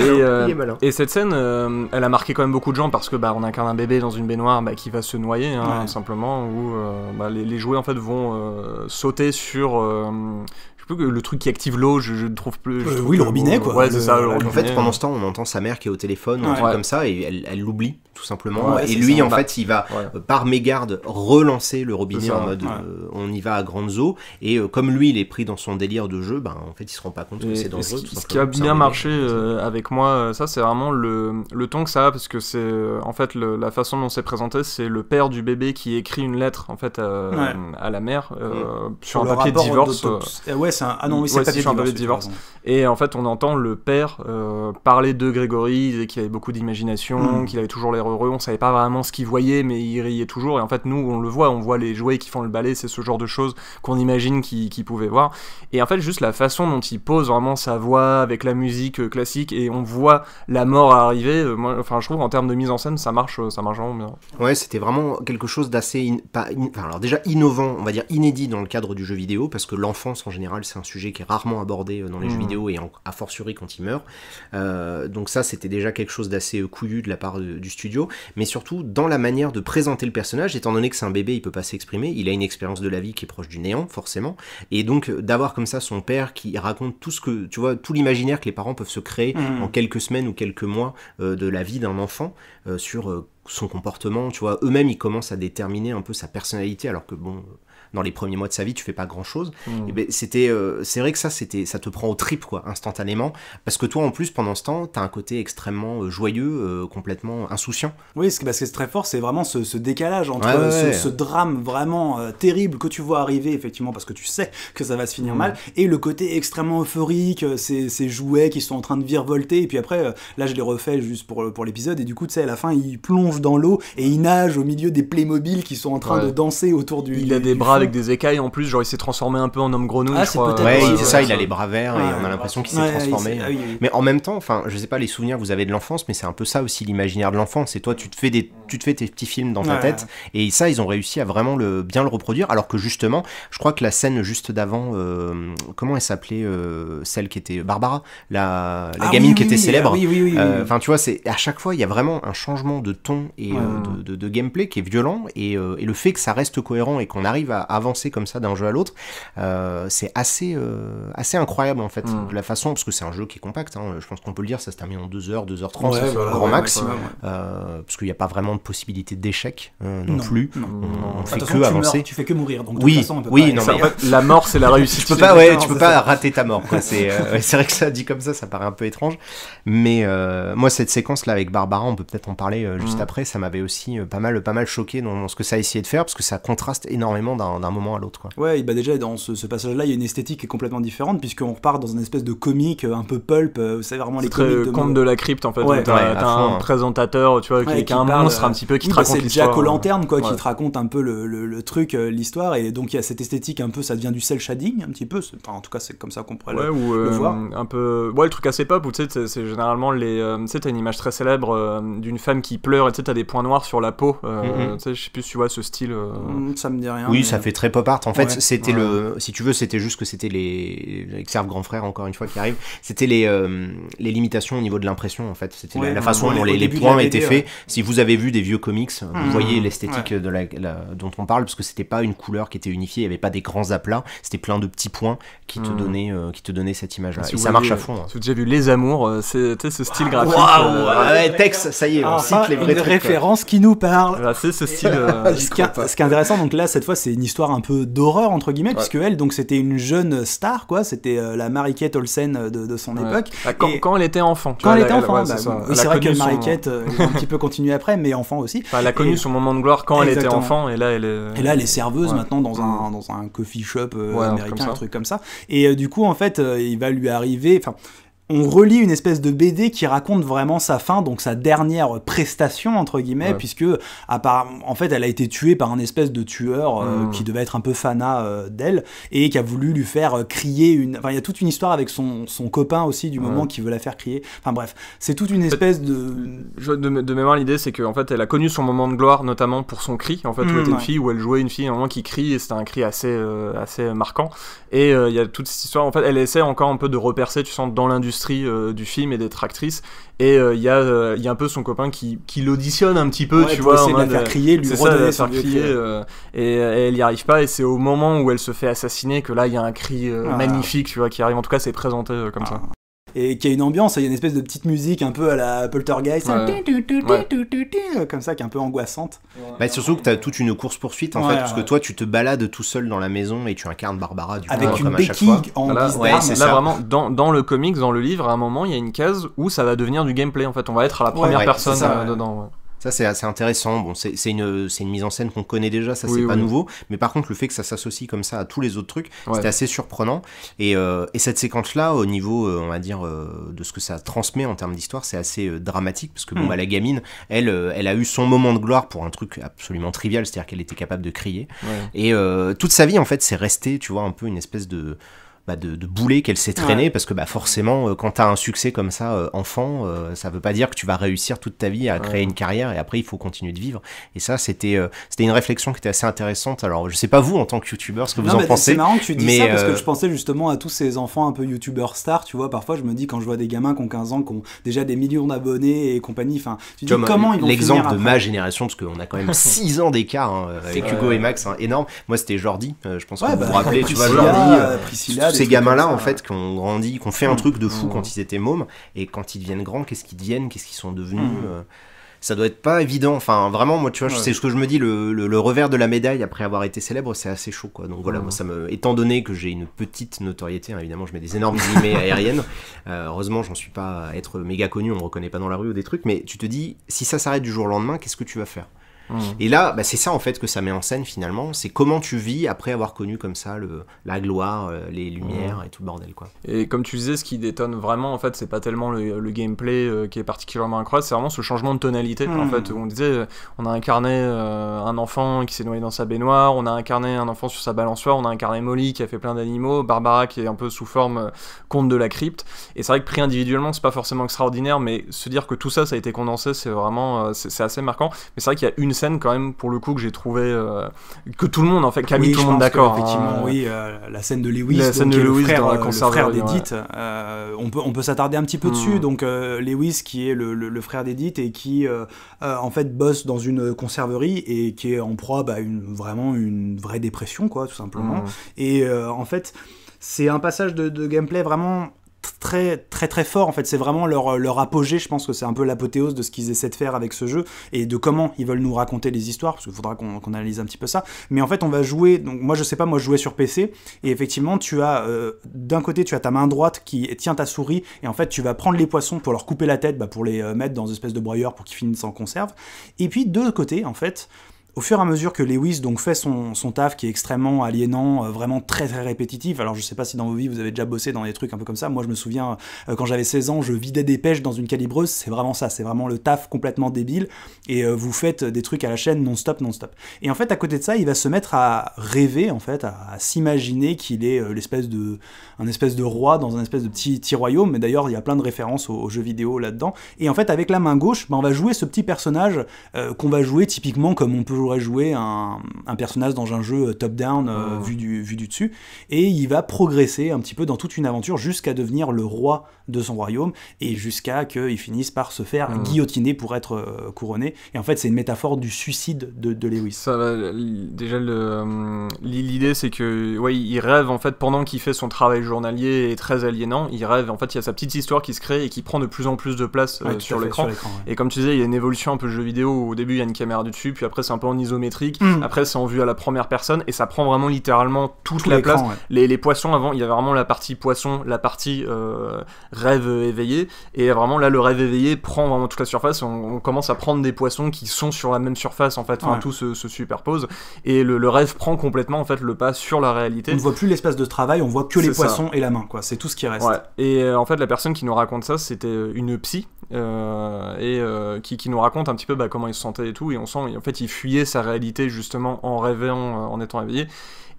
est malin. Et cette scène, euh, elle a marqué quand même beaucoup de gens parce que bah, on incarne un bébé dans une baignoire bah, qui va se noyer hein, simplement, ou euh, bah, les, jouets en fait vont euh, sauter sur le truc qui active l'eau, je, ne trouve plus. oui, le robinet, quoi. en fait, pendant ce temps, on entend sa mère qui est au téléphone, un truc comme ça, et elle l'oublie tout simplement. et lui, en bah, fait, il va, euh, par mégarde, relancer le robinet en mode euh, on y va à grande eaux. Et euh, comme lui, il est pris dans son délire de jeu, ben, en fait, il se rend pas compte que c'est dangereux. Ce, qui, a bien marché avec moi, ça, c'est vraiment le, le, ton que ça a, parce que c'est en fait la façon dont c'est présenté, c'est le père du bébé qui écrit une lettre en fait à, la mère mm. sur un papier de divorce. Eh ouais, c'est un... Ah non, papier de divorce. Et en fait, on entend le père parler de Grégory, qu'il avait beaucoup d'imagination, mm. qu'il avait toujours les heureux, on savait pas vraiment ce qu'il voyait, mais il riait toujours. Et en fait, nous, on le voit, on voit les jouets qui font le ballet, c'est ce genre de choses qu'on imagine qu'il pouvait voir. Et en fait, juste la façon dont il pose vraiment sa voix avec la musique euh, classique et on voit la mort arriver, euh, enfin, je trouve en termes de mise en scène, ça marche, euh, ça marche vraiment bien. Ouais, c'était vraiment quelque chose d'assez. alors déjà innovant, on va dire inédit dans le cadre du jeu vidéo, parce que l'enfance en général, c'est un sujet qui est rarement abordé dans les jeux mm. vidéo et a fortiori quand il meurt. donc, ça, c'était déjà quelque chose d'assez couillu de la part du studio mais surtout dans la manière de présenter le personnage, étant donné que c'est un bébé, il peut pas s'exprimer, il a une expérience de la vie qui est proche du néant, forcément, et donc euh, d'avoir comme ça son père qui raconte tout ce que, tu vois, tout l'imaginaire que les parents peuvent se créer mmh. en quelques semaines ou quelques mois euh, de la vie d'un enfant euh, sur son comportement, tu vois, eux-mêmes ils commencent à déterminer un peu sa personnalité, alors que bon dans les premiers mois de sa vie, tu fais pas grand chose. Hmm. Et eh ben, c'était, euh, c'est vrai que ça, c'était, ça te prend au trip quoi, instantanément, parce que toi en plus pendant ce temps, t'as un côté extrêmement euh, joyeux, euh, complètement insouciant. Oui, ce, parce que c'est très fort, c'est vraiment ce, décalage entre Ce, drame vraiment terrible que tu vois arriver effectivement parce que tu sais que ça va se finir hmm. mal et le côté extrêmement euphorique, ces, ces jouets qui sont en train de virevolter et puis après, là je les refais juste pour, pour l'épisode et du coup tu sais à la fin il plonge dans l'eau et il nage au milieu des Playmobil qui sont en train de danser autour du. Il a des bras avec des écailles en plus, genre il s'est transformé un peu en homme grenouille. Ah, Ouais, ça, il a les bras verts et on a l'impression qu'il s'est transformé. Hein. Ah, mais en même temps, enfin, je sais pas les souvenirs que vous avez de l'enfance, mais c'est un peu ça aussi l'imaginaire de l'enfance. Et toi, tu te fais des, tu te fais tes petits films dans ta tête. Et ça, ils ont réussi à vraiment le bien le reproduire. Alors que justement, je crois que la scène juste d'avant, euh, comment elle s'appelait, euh, celle qui était Barbara, la, la ah gamine oui, qui oui, était oui, célèbre. Euh, enfin, tu vois, c'est à chaque fois, il y a vraiment un changement de ton et de, gameplay qui est violent. Et, et, le fait que ça reste cohérent et qu'on arrive à, avancer comme ça d'un jeu à l'autre, euh, c'est assez, euh, assez incroyable en fait. De hmm. la façon, parce que c'est un jeu qui est compact, hein. je pense qu'on peut le dire, ça se termine en 2h, 2h30, au grand max, euh, parce qu'il n'y a pas vraiment de possibilité d'échec hein, non, plus. On, ne fait que avancer. tu fais que mourir, donc de oui, toute façon, on peut oui, pas non, la mort c'est la [laughs] réussite. tu peux pas, ouais, tu peux pas rater ta mort. [laughs] C'est vrai que ça dit comme ça, ça paraît un peu étrange, mais moi cette séquence là avec Barbara, on peut peut-être en parler juste hmm. après, ça m'avait aussi pas mal, pas mal choqué dans ce que ça a essayé de faire, parce que ça contraste énormément dans d'un moment à l'autre. Ouais, bah déjà dans ce, passage-là, il y a une esthétique qui est complètement différente, puisqu'on repart dans une espèce de comique euh, un peu pulp, euh, c'est vraiment les comiques. de de la crypte en fait, ouais, t'as un hein. présentateur, tu vois, qui, est un monstre un petit peu euh, qui te bah, raconte. l'histoire c'est Jack aux lanternes, quoi, qui te raconte un peu le, truc, l'histoire, et donc il y a cette esthétique un peu, ça devient du cel shading un petit peu, en tout cas c'est comme ça qu'on pourrait le, voir. Un peu... Ouais, le truc assez pop où tu sais, c'est généralement les. tu sais, t'as une image très célèbre d'une femme qui pleure, et tu sais, t'as des points noirs sur la peau, mm-hmm. sais, je sais plus si tu vois ce style. Mm, ça me dit rien. Oui, ça fait très pop art. En fait, c'était le, si tu veux, c'était juste que c'était les, Serve Grand Frère encore une fois qui arrive. C'était les, euh, les limitations au niveau de l'impression en fait. C'était la, façon dont les, points étaient faits. Si vous avez vu des vieux comics, vous mmh. voyez l'esthétique la, dont on parle parce que c'était pas une couleur qui était unifiée. Il n'y avait pas des grands aplats. C'était plein de petits points qui te mmh. donnaient, euh, qui te donnaient cette image-là. Et ça marche à fond. Hein. Si vous déjà vu Les Amours, euh, c'était ce style ah, graphique. Wow, ouais, ça y est, on ah, cite les vrais Une référence qui nous parle. C'est ce style. [laughs] Ce qui est intéressant, donc là cette fois, c'est une histoire un peu d'horreur entre guillemets, puisque elle donc c'était une jeune star quoi, c'était euh, la Mariquette Olsen euh, de, son époque. Ah, quand, elle était enfant. Quand elle, était enfant, bah c'est vrai que Mariquette euh, un petit peu continué après, mais enfant aussi. elle a connu son moment de gloire quand elle était enfant et là elle est. Et là elle est serveuse maintenant dans un mm. dans un coffee shop américain, un truc comme ça. Et du coup en fait il va lui arriver, enfin on relit une espèce de BD qui raconte vraiment sa fin, donc sa dernière prestation entre guillemets, puisque en fait, elle a été tuée par un espèce de tueur euh, hmm. qui devait être un peu fanat euh, d'elle et qui a voulu lui faire euh, crier une. Enfin, il y a toute une histoire avec son, copain aussi du moment qui veut la faire crier. Enfin bref, c'est toute une espèce de. de, mémoire, l'idée c'est qu'en fait, elle a connu son moment de gloire notamment pour son cri. En fait, où hmm, elle était une fille où elle jouait une fille un moment qui crie et c'était un cri assez assez marquant. Et il y a toute cette histoire. En fait, elle essaie encore un peu de repercer, tu sens, dans l'industrie euh, du film et d'être actrice. Et euh, il y, euh, y, a un peu son copain qui, qui l'auditionne un petit peu, tu vois. en faire crier, lui redonner et, elle n'y arrive pas. Et c'est au moment où elle se fait assassiner que là, il y a un cri ah. magnifique, tu vois, qui arrive. En tout cas, c'est présenté comme ah. ça et qui a une ambiance, il y a une espèce de petite musique un peu à la poltergeist, hein. comme ça, qui est un peu angoissante. Bah, surtout que tu as toute une course-poursuite en fait, parce que toi tu te balades tout seul dans la maison et tu incarnes Barbara du Avec coup, hein, une comme béquille à chaque fois. en voilà, là, vraiment, dans, dans, le comics, dans le livre, à un moment, il y a une case où ça va devenir du gameplay en fait, on va être à la première personne euh, dedans. Ça, c'est assez intéressant. Bon, c'est une, une, mise en scène qu'on connaît déjà, ça, c'est pas nouveau. Mais par contre, le fait que ça s'associe comme ça à tous les autres trucs, c'est c'était assez surprenant. Et, euh, et cette séquence-là, au niveau, euh, on va dire, euh, de ce que ça transmet en termes d'histoire, c'est assez dramatique. Parce que, bon, hmm. bah, la gamine, elle, elle a eu son moment de gloire pour un truc absolument trivial, c'est-à-dire qu'elle était capable de crier. Et toute sa vie, en fait, c'est resté, tu vois, un peu une espèce de bah, de, de boulet qu'elle s'est traînée, parce que bah, forcément, euh, quand tu as un succès comme ça, euh, enfant, euh, ça veut pas dire que tu vas réussir toute ta vie à créer une carrière, et après, il faut continuer de vivre. Et ça, c'était c'était une réflexion qui était assez intéressante. Alors, je sais pas vous, en tant que youtubeur, ce que vous en pensez. C'est marrant que tu dis mais ça, parce que je pensais justement à tous ces enfants un peu youtubeurs stars, tu vois, parfois, je me dis, quand je vois des gamins qui ont 15 ans, qui ont déjà des millions d'abonnés et compagnie, enfin, tu dis, comment ils vont L'exemple de ma génération, parce qu'on a quand même 6 [laughs] ans d'écart hein, avec Hugo et Max, hein, énorme. Moi, c'était Jordi, je pense ouais, que vous bah, vous [laughs] rappelez, tu vois, Jordi. Priscilla, ces gamins-là, en fait, qui ont grandi, qui ont fait un mm. truc de fou mm. quand ils étaient mômes, et quand ils deviennent grands, qu'est-ce qu'ils deviennent, qu'est-ce qu'ils sont devenus mm. euh, ça doit être pas évident. Enfin, vraiment, moi, tu vois, c'est ce que je me dis, le, revers de la médaille après avoir été célèbre, c'est assez chaud, quoi. Donc voilà, moi, ça me, étant donné que j'ai une petite notoriété, hein, évidemment, je mets des énormes guillemets [laughs] aériennes. Euh, heureusement, j'en suis pas à être méga connu, on me reconnaît pas dans la rue ou des trucs, mais tu te dis, si ça s'arrête du jour au lendemain, qu'est-ce que tu vas faire et là, bah, c'est ça en fait que ça met en scène finalement, c'est comment tu vis après avoir connu comme ça le, la gloire, euh, les lumières mhm. et tout le bordel quoi. Et comme tu disais, ce qui détonne vraiment en fait, c'est pas tellement le, gameplay euh, qui est particulièrement incroyable, c'est vraiment ce changement de tonalité. En mhm. fait, on disait, euh, on a incarné un enfant qui s'est noyé dans sa baignoire, on a incarné un enfant sur sa balançoire, on a incarné Molly qui a fait plein d'animaux, Barbara qui est un peu sous forme conte de la crypte. Et c'est vrai que pris individuellement, c'est pas forcément extraordinaire, mais se dire que tout ça, ça a été condensé, c'est vraiment, c'est assez marquant. Mais c'est vrai qu'il y a une scène quand même pour le coup que j'ai trouvé euh, que tout le monde en fait, qui a mis tout le monde d'accord. Hein. oui, euh, la scène de Lewis, la scène de le frère, d'Edith. on peut on peut s'attarder un petit peu hmm. dessus. Donc euh, Lewis qui est le, le frère d'Edith et qui en fait bosse dans une conserverie et qui est en proie à bah, une vraiment une vraie dépression quoi, tout simplement. Hmm. Et en fait c'est un passage de, gameplay vraiment très très très fort en fait c'est vraiment leur, euh, leur apogée je pense que c'est un peu l'apothéose de ce qu'ils essaient de faire avec ce jeu et de comment ils veulent nous raconter les histoires parce qu'il faudra qu'on analyse un petit peu ça mais en fait on va jouer donc moi je sais pas moi je jouais sur PC et effectivement tu as euh, d'un côté tu as ta main droite qui tient ta souris et en fait tu vas prendre les poissons pour leur couper la tête bah, pour les euh, mettre dans une espèce de broyeur pour qu'ils finissent en conserve et puis de l'autre côté en fait au fur et à mesure que Lewis donc fait son, taf qui est extrêmement aliénant, euh, vraiment très très répétitif, alors je sais pas si dans vos vies vous avez déjà bossé dans des trucs un peu comme ça, moi je me souviens euh, quand j'avais 16 ans je vidais des pêches dans une calibreuse, c'est vraiment ça, c'est vraiment le taf complètement débile, et euh, vous faites des trucs à la chaîne non-stop, non-stop. Et en fait à côté de ça il va se mettre à rêver en fait, à, s'imaginer qu'il est l'espèce de, un espèce de roi dans un espèce de petit, petit royaume, mais d'ailleurs il y a plein de références aux, jeux vidéo là-dedans, et en fait avec la main gauche bah, on va jouer ce petit personnage qu'on va jouer typiquement comme on peut jouer jouer un, personnage dans un jeu euh, top-down euh, ah. vu, du, vu du dessus, et il va progresser un petit peu dans toute une aventure jusqu'à devenir le roi de son royaume, et jusqu'à qu'il finisse par se faire ah. guillotiner pour être euh, couronné. Et en fait, c'est une métaphore du suicide de, Lewis. Ça, déjà, l'idée, c'est que ouais, il rêve, en fait, pendant qu'il fait son travail journalier et très aliénant, il rêve, en fait, il y a sa petite histoire qui se crée et qui prend de plus en plus de place sur l'écran. Et comme tu disais, il y a une évolution un peu de jeu vidéo au début, il y a une caméra du dessus, puis après, c'est un peu isométrique. Hmm. Après, c'est en vue à la première personne et ça prend vraiment littéralement toute la place. Les, poissons, avant, il y avait vraiment la partie poisson, la partie euh, rêve éveillé. Et vraiment, là, le rêve éveillé prend vraiment toute la surface. On, commence à prendre des poissons qui sont sur la même surface, en fait. tout se, superpose. Et le, rêve prend complètement, en fait, le pas sur la réalité. On ne voit plus l'espace de travail, on voit que les poissons et la main, quoi. C'est tout ce qui reste. Et euh, en fait, la personne qui nous raconte ça, c'était euh, une psy. et qui, nous raconte un petit peu bah, comment il se sentait et tout. Et on sent, en fait, il fuyait sa réalité justement en rêvant, euh, en étant éveillé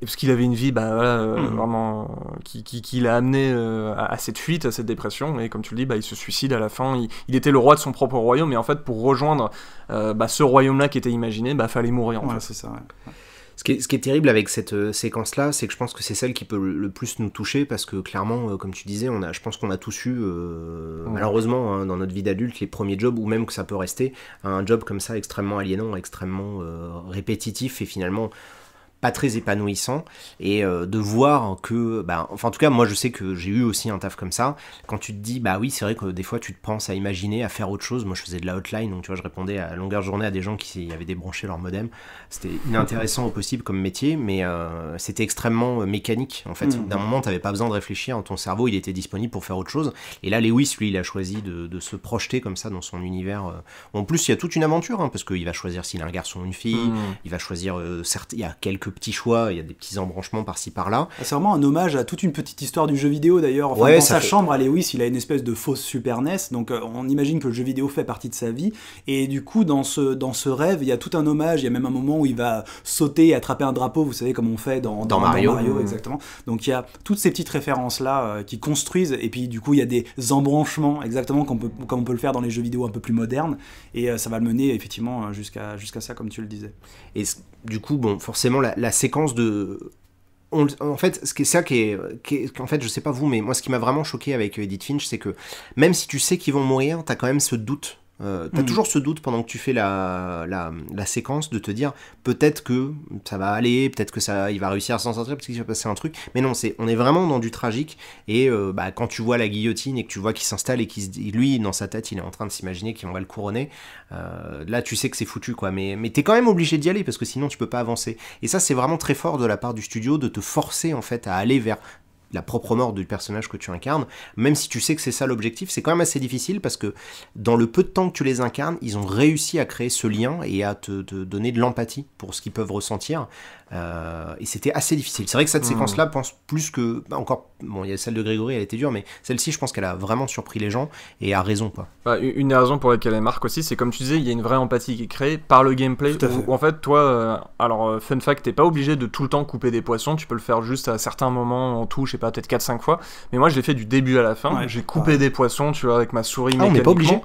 et parce qu'il avait une vie bah, euh, mhm. vraiment euh, qui, qui, l'a amené à, cette fuite, à cette dépression, et comme tu le dis, bah, il se suicide à la fin, il, était le roi de son propre royaume, et en fait pour rejoindre bah, ce royaume-là qui était imaginé, bah, fallait mourir. c'est ça. Ce qui, est, terrible avec cette euh, séquence-là, c'est que je pense que c'est celle qui peut le, plus nous toucher parce que clairement, euh, comme tu disais, on a, je pense qu'on a tous eu, euh, malheureusement, hein, dans notre vie d'adulte, les premiers jobs ou même que ça peut rester un job comme ça extrêmement aliénant, extrêmement répétitif et finalement pas très épanouissant et euh, de voir que bah, enfin en tout cas moi je sais que j'ai eu aussi un taf comme ça quand tu te dis bah oui c'est vrai que des fois tu te penses à imaginer à faire autre chose moi je faisais de la hotline donc tu vois je répondais à longueur de journée à des gens qui avaient débranché leur modem c'était inintéressant au possible comme métier mais euh, c'était extrêmement euh, mécanique en fait mm. d'un moment tu n'avais pas besoin de réfléchir ton cerveau il était disponible pour faire autre chose et là Lewis lui il a choisi de, se projeter comme ça dans son univers en plus il y a toute une aventure hein, parce qu'il va choisir s'il a un garçon ou une fille mm. il va choisir certes, il y a quelques petit choix, il y a des petits embranchements par-ci par-là. Ah, c'est vraiment un hommage à toute une petite histoire du jeu vidéo d'ailleurs. dans sa chambre, à Lewis, il a une espèce de fausse Super NES, donc euh, on imagine que le jeu vidéo fait partie de sa vie. Et du coup, dans ce, dans ce rêve, il y a tout un hommage. Il y a même un moment où il va sauter et attraper un drapeau, vous savez, comme on fait dans, Mario. Mmh. exactement. Donc il y a toutes ces petites références-là euh, qui construisent. Et puis du coup, il y a des embranchements, exactement comme on peut, comme on peut le faire dans les jeux vidéo un peu plus modernes. Et euh, ça va le mener effectivement jusqu'à jusqu'à ça, comme tu le disais. Et du coup, bon, forcément, la, la séquence de en fait, ce qui est ça qui est, en fait, je sais pas vous, mais moi, ce qui m'a vraiment choqué avec Edith Finch, c'est que même si tu sais qu'ils vont mourir, t'as quand même ce doute euh, t'as mm. toujours ce doute pendant que tu fais la, la, séquence de te dire peut-être que ça va aller, peut-être que ça, il va réussir à s'en parce qu'il va passer un truc. Mais non, c'est, on est vraiment dans du tragique. Et euh, bah, quand tu vois la guillotine et que tu vois qu'il s'installe et qu'il lui, dans sa tête, il est en train de s'imaginer qu'on va le couronner, euh, là tu sais que c'est foutu quoi. Mais, mais t'es quand même obligé d'y aller parce que sinon tu peux pas avancer. Et ça, c'est vraiment très fort de la part du studio de te forcer en fait à aller vers la propre mort du personnage que tu incarnes, même si tu sais que c'est ça l'objectif, c'est quand même assez difficile parce que dans le peu de temps que tu les incarnes, ils ont réussi à créer ce lien et à te, donner de l'empathie pour ce qu'ils peuvent ressentir. Euh, et c'était assez difficile. C'est vrai que cette hmm. séquence-là pense plus que. Bah, encore, bon, il y a celle de Grégory, elle était dure, mais celle-ci, je pense qu'elle a vraiment surpris les gens et a raison, quoi. Bah, une des raisons pour laquelle elle marque aussi, c'est comme tu disais, il y a une vraie empathie qui est créée par le gameplay. Tout à fait. en fait, toi, euh, alors, euh, fun fact, t'es pas obligé de tout le temps couper des poissons, tu peux le faire juste à certains moments en tout, je sais pas, peut-être 4-5 fois. Mais moi, je l'ai fait du début à la fin, j'ai coupé des poissons, tu vois, avec ma souris. Ah, mais pas obligé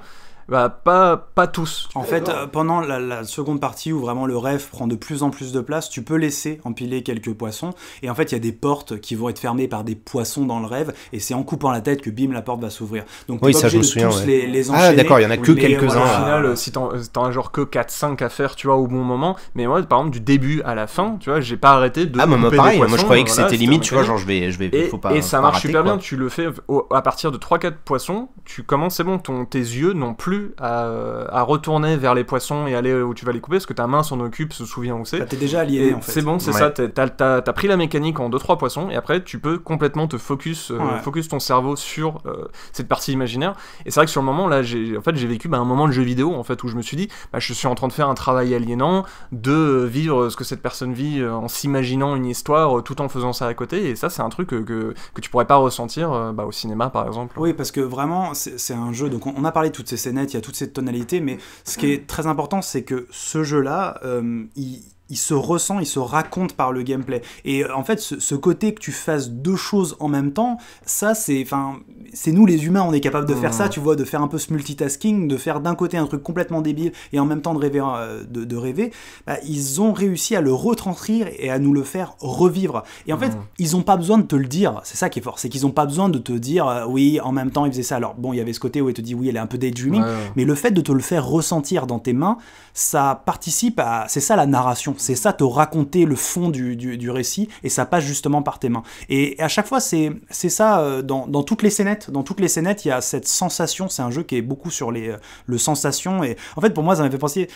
bah, pas, pas tous. En fait, euh, pendant la, seconde partie où vraiment le rêve prend de plus en plus de place, tu peux laisser empiler quelques poissons. Et en fait, il y a des portes qui vont être fermées par des poissons dans le rêve. Et c'est en coupant la tête que bim, la porte va s'ouvrir. Donc, oui, ça, je Les, les ah, d'accord, il y en a que quelques-uns. Voilà, euh. au final, si t'en, as genre que 4-5 à faire, tu vois, au bon moment. Mais moi, par exemple, du début à la fin, tu vois, j'ai pas arrêté de. Ah, mais moi, pareil, moi, je croyais que c'était limite, tu vois, genre, je vais. Je vais et, faut pas, et ça marche super bien. Tu le fais à partir de 3-4 poissons, tu commences, c'est bon, tes yeux n'ont plus à, retourner vers les poissons et aller où tu vas les couper, parce que ta main s'en occupe, se souvient où c'est. Bah, t'es déjà allié en fait. C'est bon, c'est ça, t'as pris la mécanique en 2-3 poissons, et après tu peux complètement te focus, euh, focus ton cerveau sur euh, cette partie imaginaire. Et c'est vrai que sur le moment, là, j'ai en fait, vécu bah, un moment de jeu vidéo, en fait, où je me suis dit, bah, je suis en train de faire un travail aliénant, de euh, vivre ce que cette personne vit en s'imaginant une histoire tout en faisant ça à côté, et ça, c'est un truc que, que, tu pourrais pas ressentir au cinéma, par exemple. Oui, parce que vraiment, c'est un jeu, donc on, a parlé de toutes ces scènes il y a toutes ces tonalités mais ce qui est très important, c'est que ce jeu-là, euh, il, il se ressent, il se raconte par le gameplay. Et euh, en fait, ce, côté que tu fasses deux choses en même temps, ça, c'est, enfin, c'est nous les humains, on est capable de faire ça, mmh. tu vois, de faire un peu ce multitasking, de faire d'un côté un truc complètement débile et en même temps de rêver, euh, de, rêver. Bah, ils ont réussi à le retranscrire et à nous le faire revivre. Et en fait, mmh. ils n'ont pas besoin de te le dire. C'est ça qui est fort, c'est qu'ils n'ont pas besoin de te dire, euh, oui, en même temps, ils faisaient ça. Alors bon, il y avait ce côté où il te dit, oui, elle est un peu daydreaming, mais le fait de te le faire ressentir dans tes mains, ça participe à, c'est ça la narration. C'est ça te raconter le fond du, récit et ça passe justement par tes mains. Et, à chaque fois, c'est ça euh, dans, toutes les scénettes. Dans toutes les scénettes, il y a cette sensation. C'est un jeu qui est beaucoup sur les, euh, le sensation. Et en fait, pour moi, ça m'avait fait penser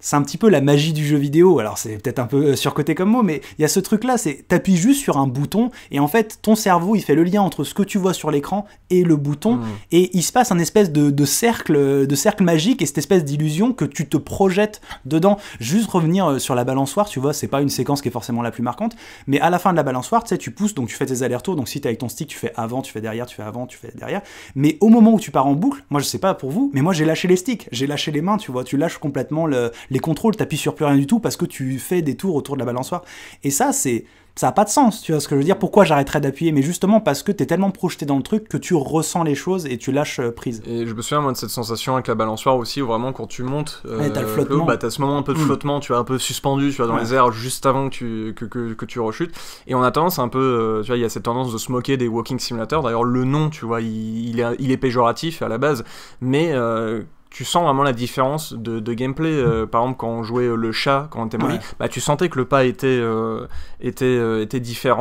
c'est un petit peu la magie du jeu vidéo. Alors c'est peut-être un peu euh, surcoté comme mot, mais il y a ce truc-là, c'est t'appuies juste sur un bouton et en fait ton cerveau il fait le lien entre ce que tu vois sur l'écran et le bouton mmh. et il se passe un espèce de, cercle, de cercle magique et cette espèce d'illusion que tu te projettes dedans. Juste revenir euh, sur la balançoire, tu vois, c'est pas une séquence qui est forcément la plus marquante, mais à la fin de la balançoire, tu sais, tu pousses donc tu fais tes allers-retours. Donc si t'es avec ton stick, tu fais avant, tu fais derrière, tu fais avant, tu fais derrière. Mais au moment où tu pars en boucle, moi je sais pas pour vous, mais moi j'ai lâché les sticks, j'ai lâché les mains, tu vois, tu lâches complètement le les contrôles, t'appuies sur plus rien du tout parce que tu fais des tours autour de la balançoire. Et ça, c'est ça n'a pas de sens, tu vois ce que je veux dire Pourquoi j'arrêterais d'appuyer Mais justement parce que t'es tellement projeté dans le truc que tu ressens les choses et tu lâches euh, prise. Et je me souviens moi de cette sensation avec la balançoire aussi, vraiment quand tu montes, euh, tu t'as bah, as ce moment un peu de mm. flottement, tu es un peu suspendu, tu vois, dans les airs juste avant que tu, que, que, tu rechutes. Et on a tendance un peu, euh, tu vois, il y a cette tendance de se moquer des walking simulators. D'ailleurs, le nom, tu vois, il, est, il est péjoratif à la base, mais euh, tu sens vraiment la différence de, gameplay. Euh, par exemple, quand on jouait le chat, quand on était bah, tu sentais que le pas était, euh, était, euh, était différent.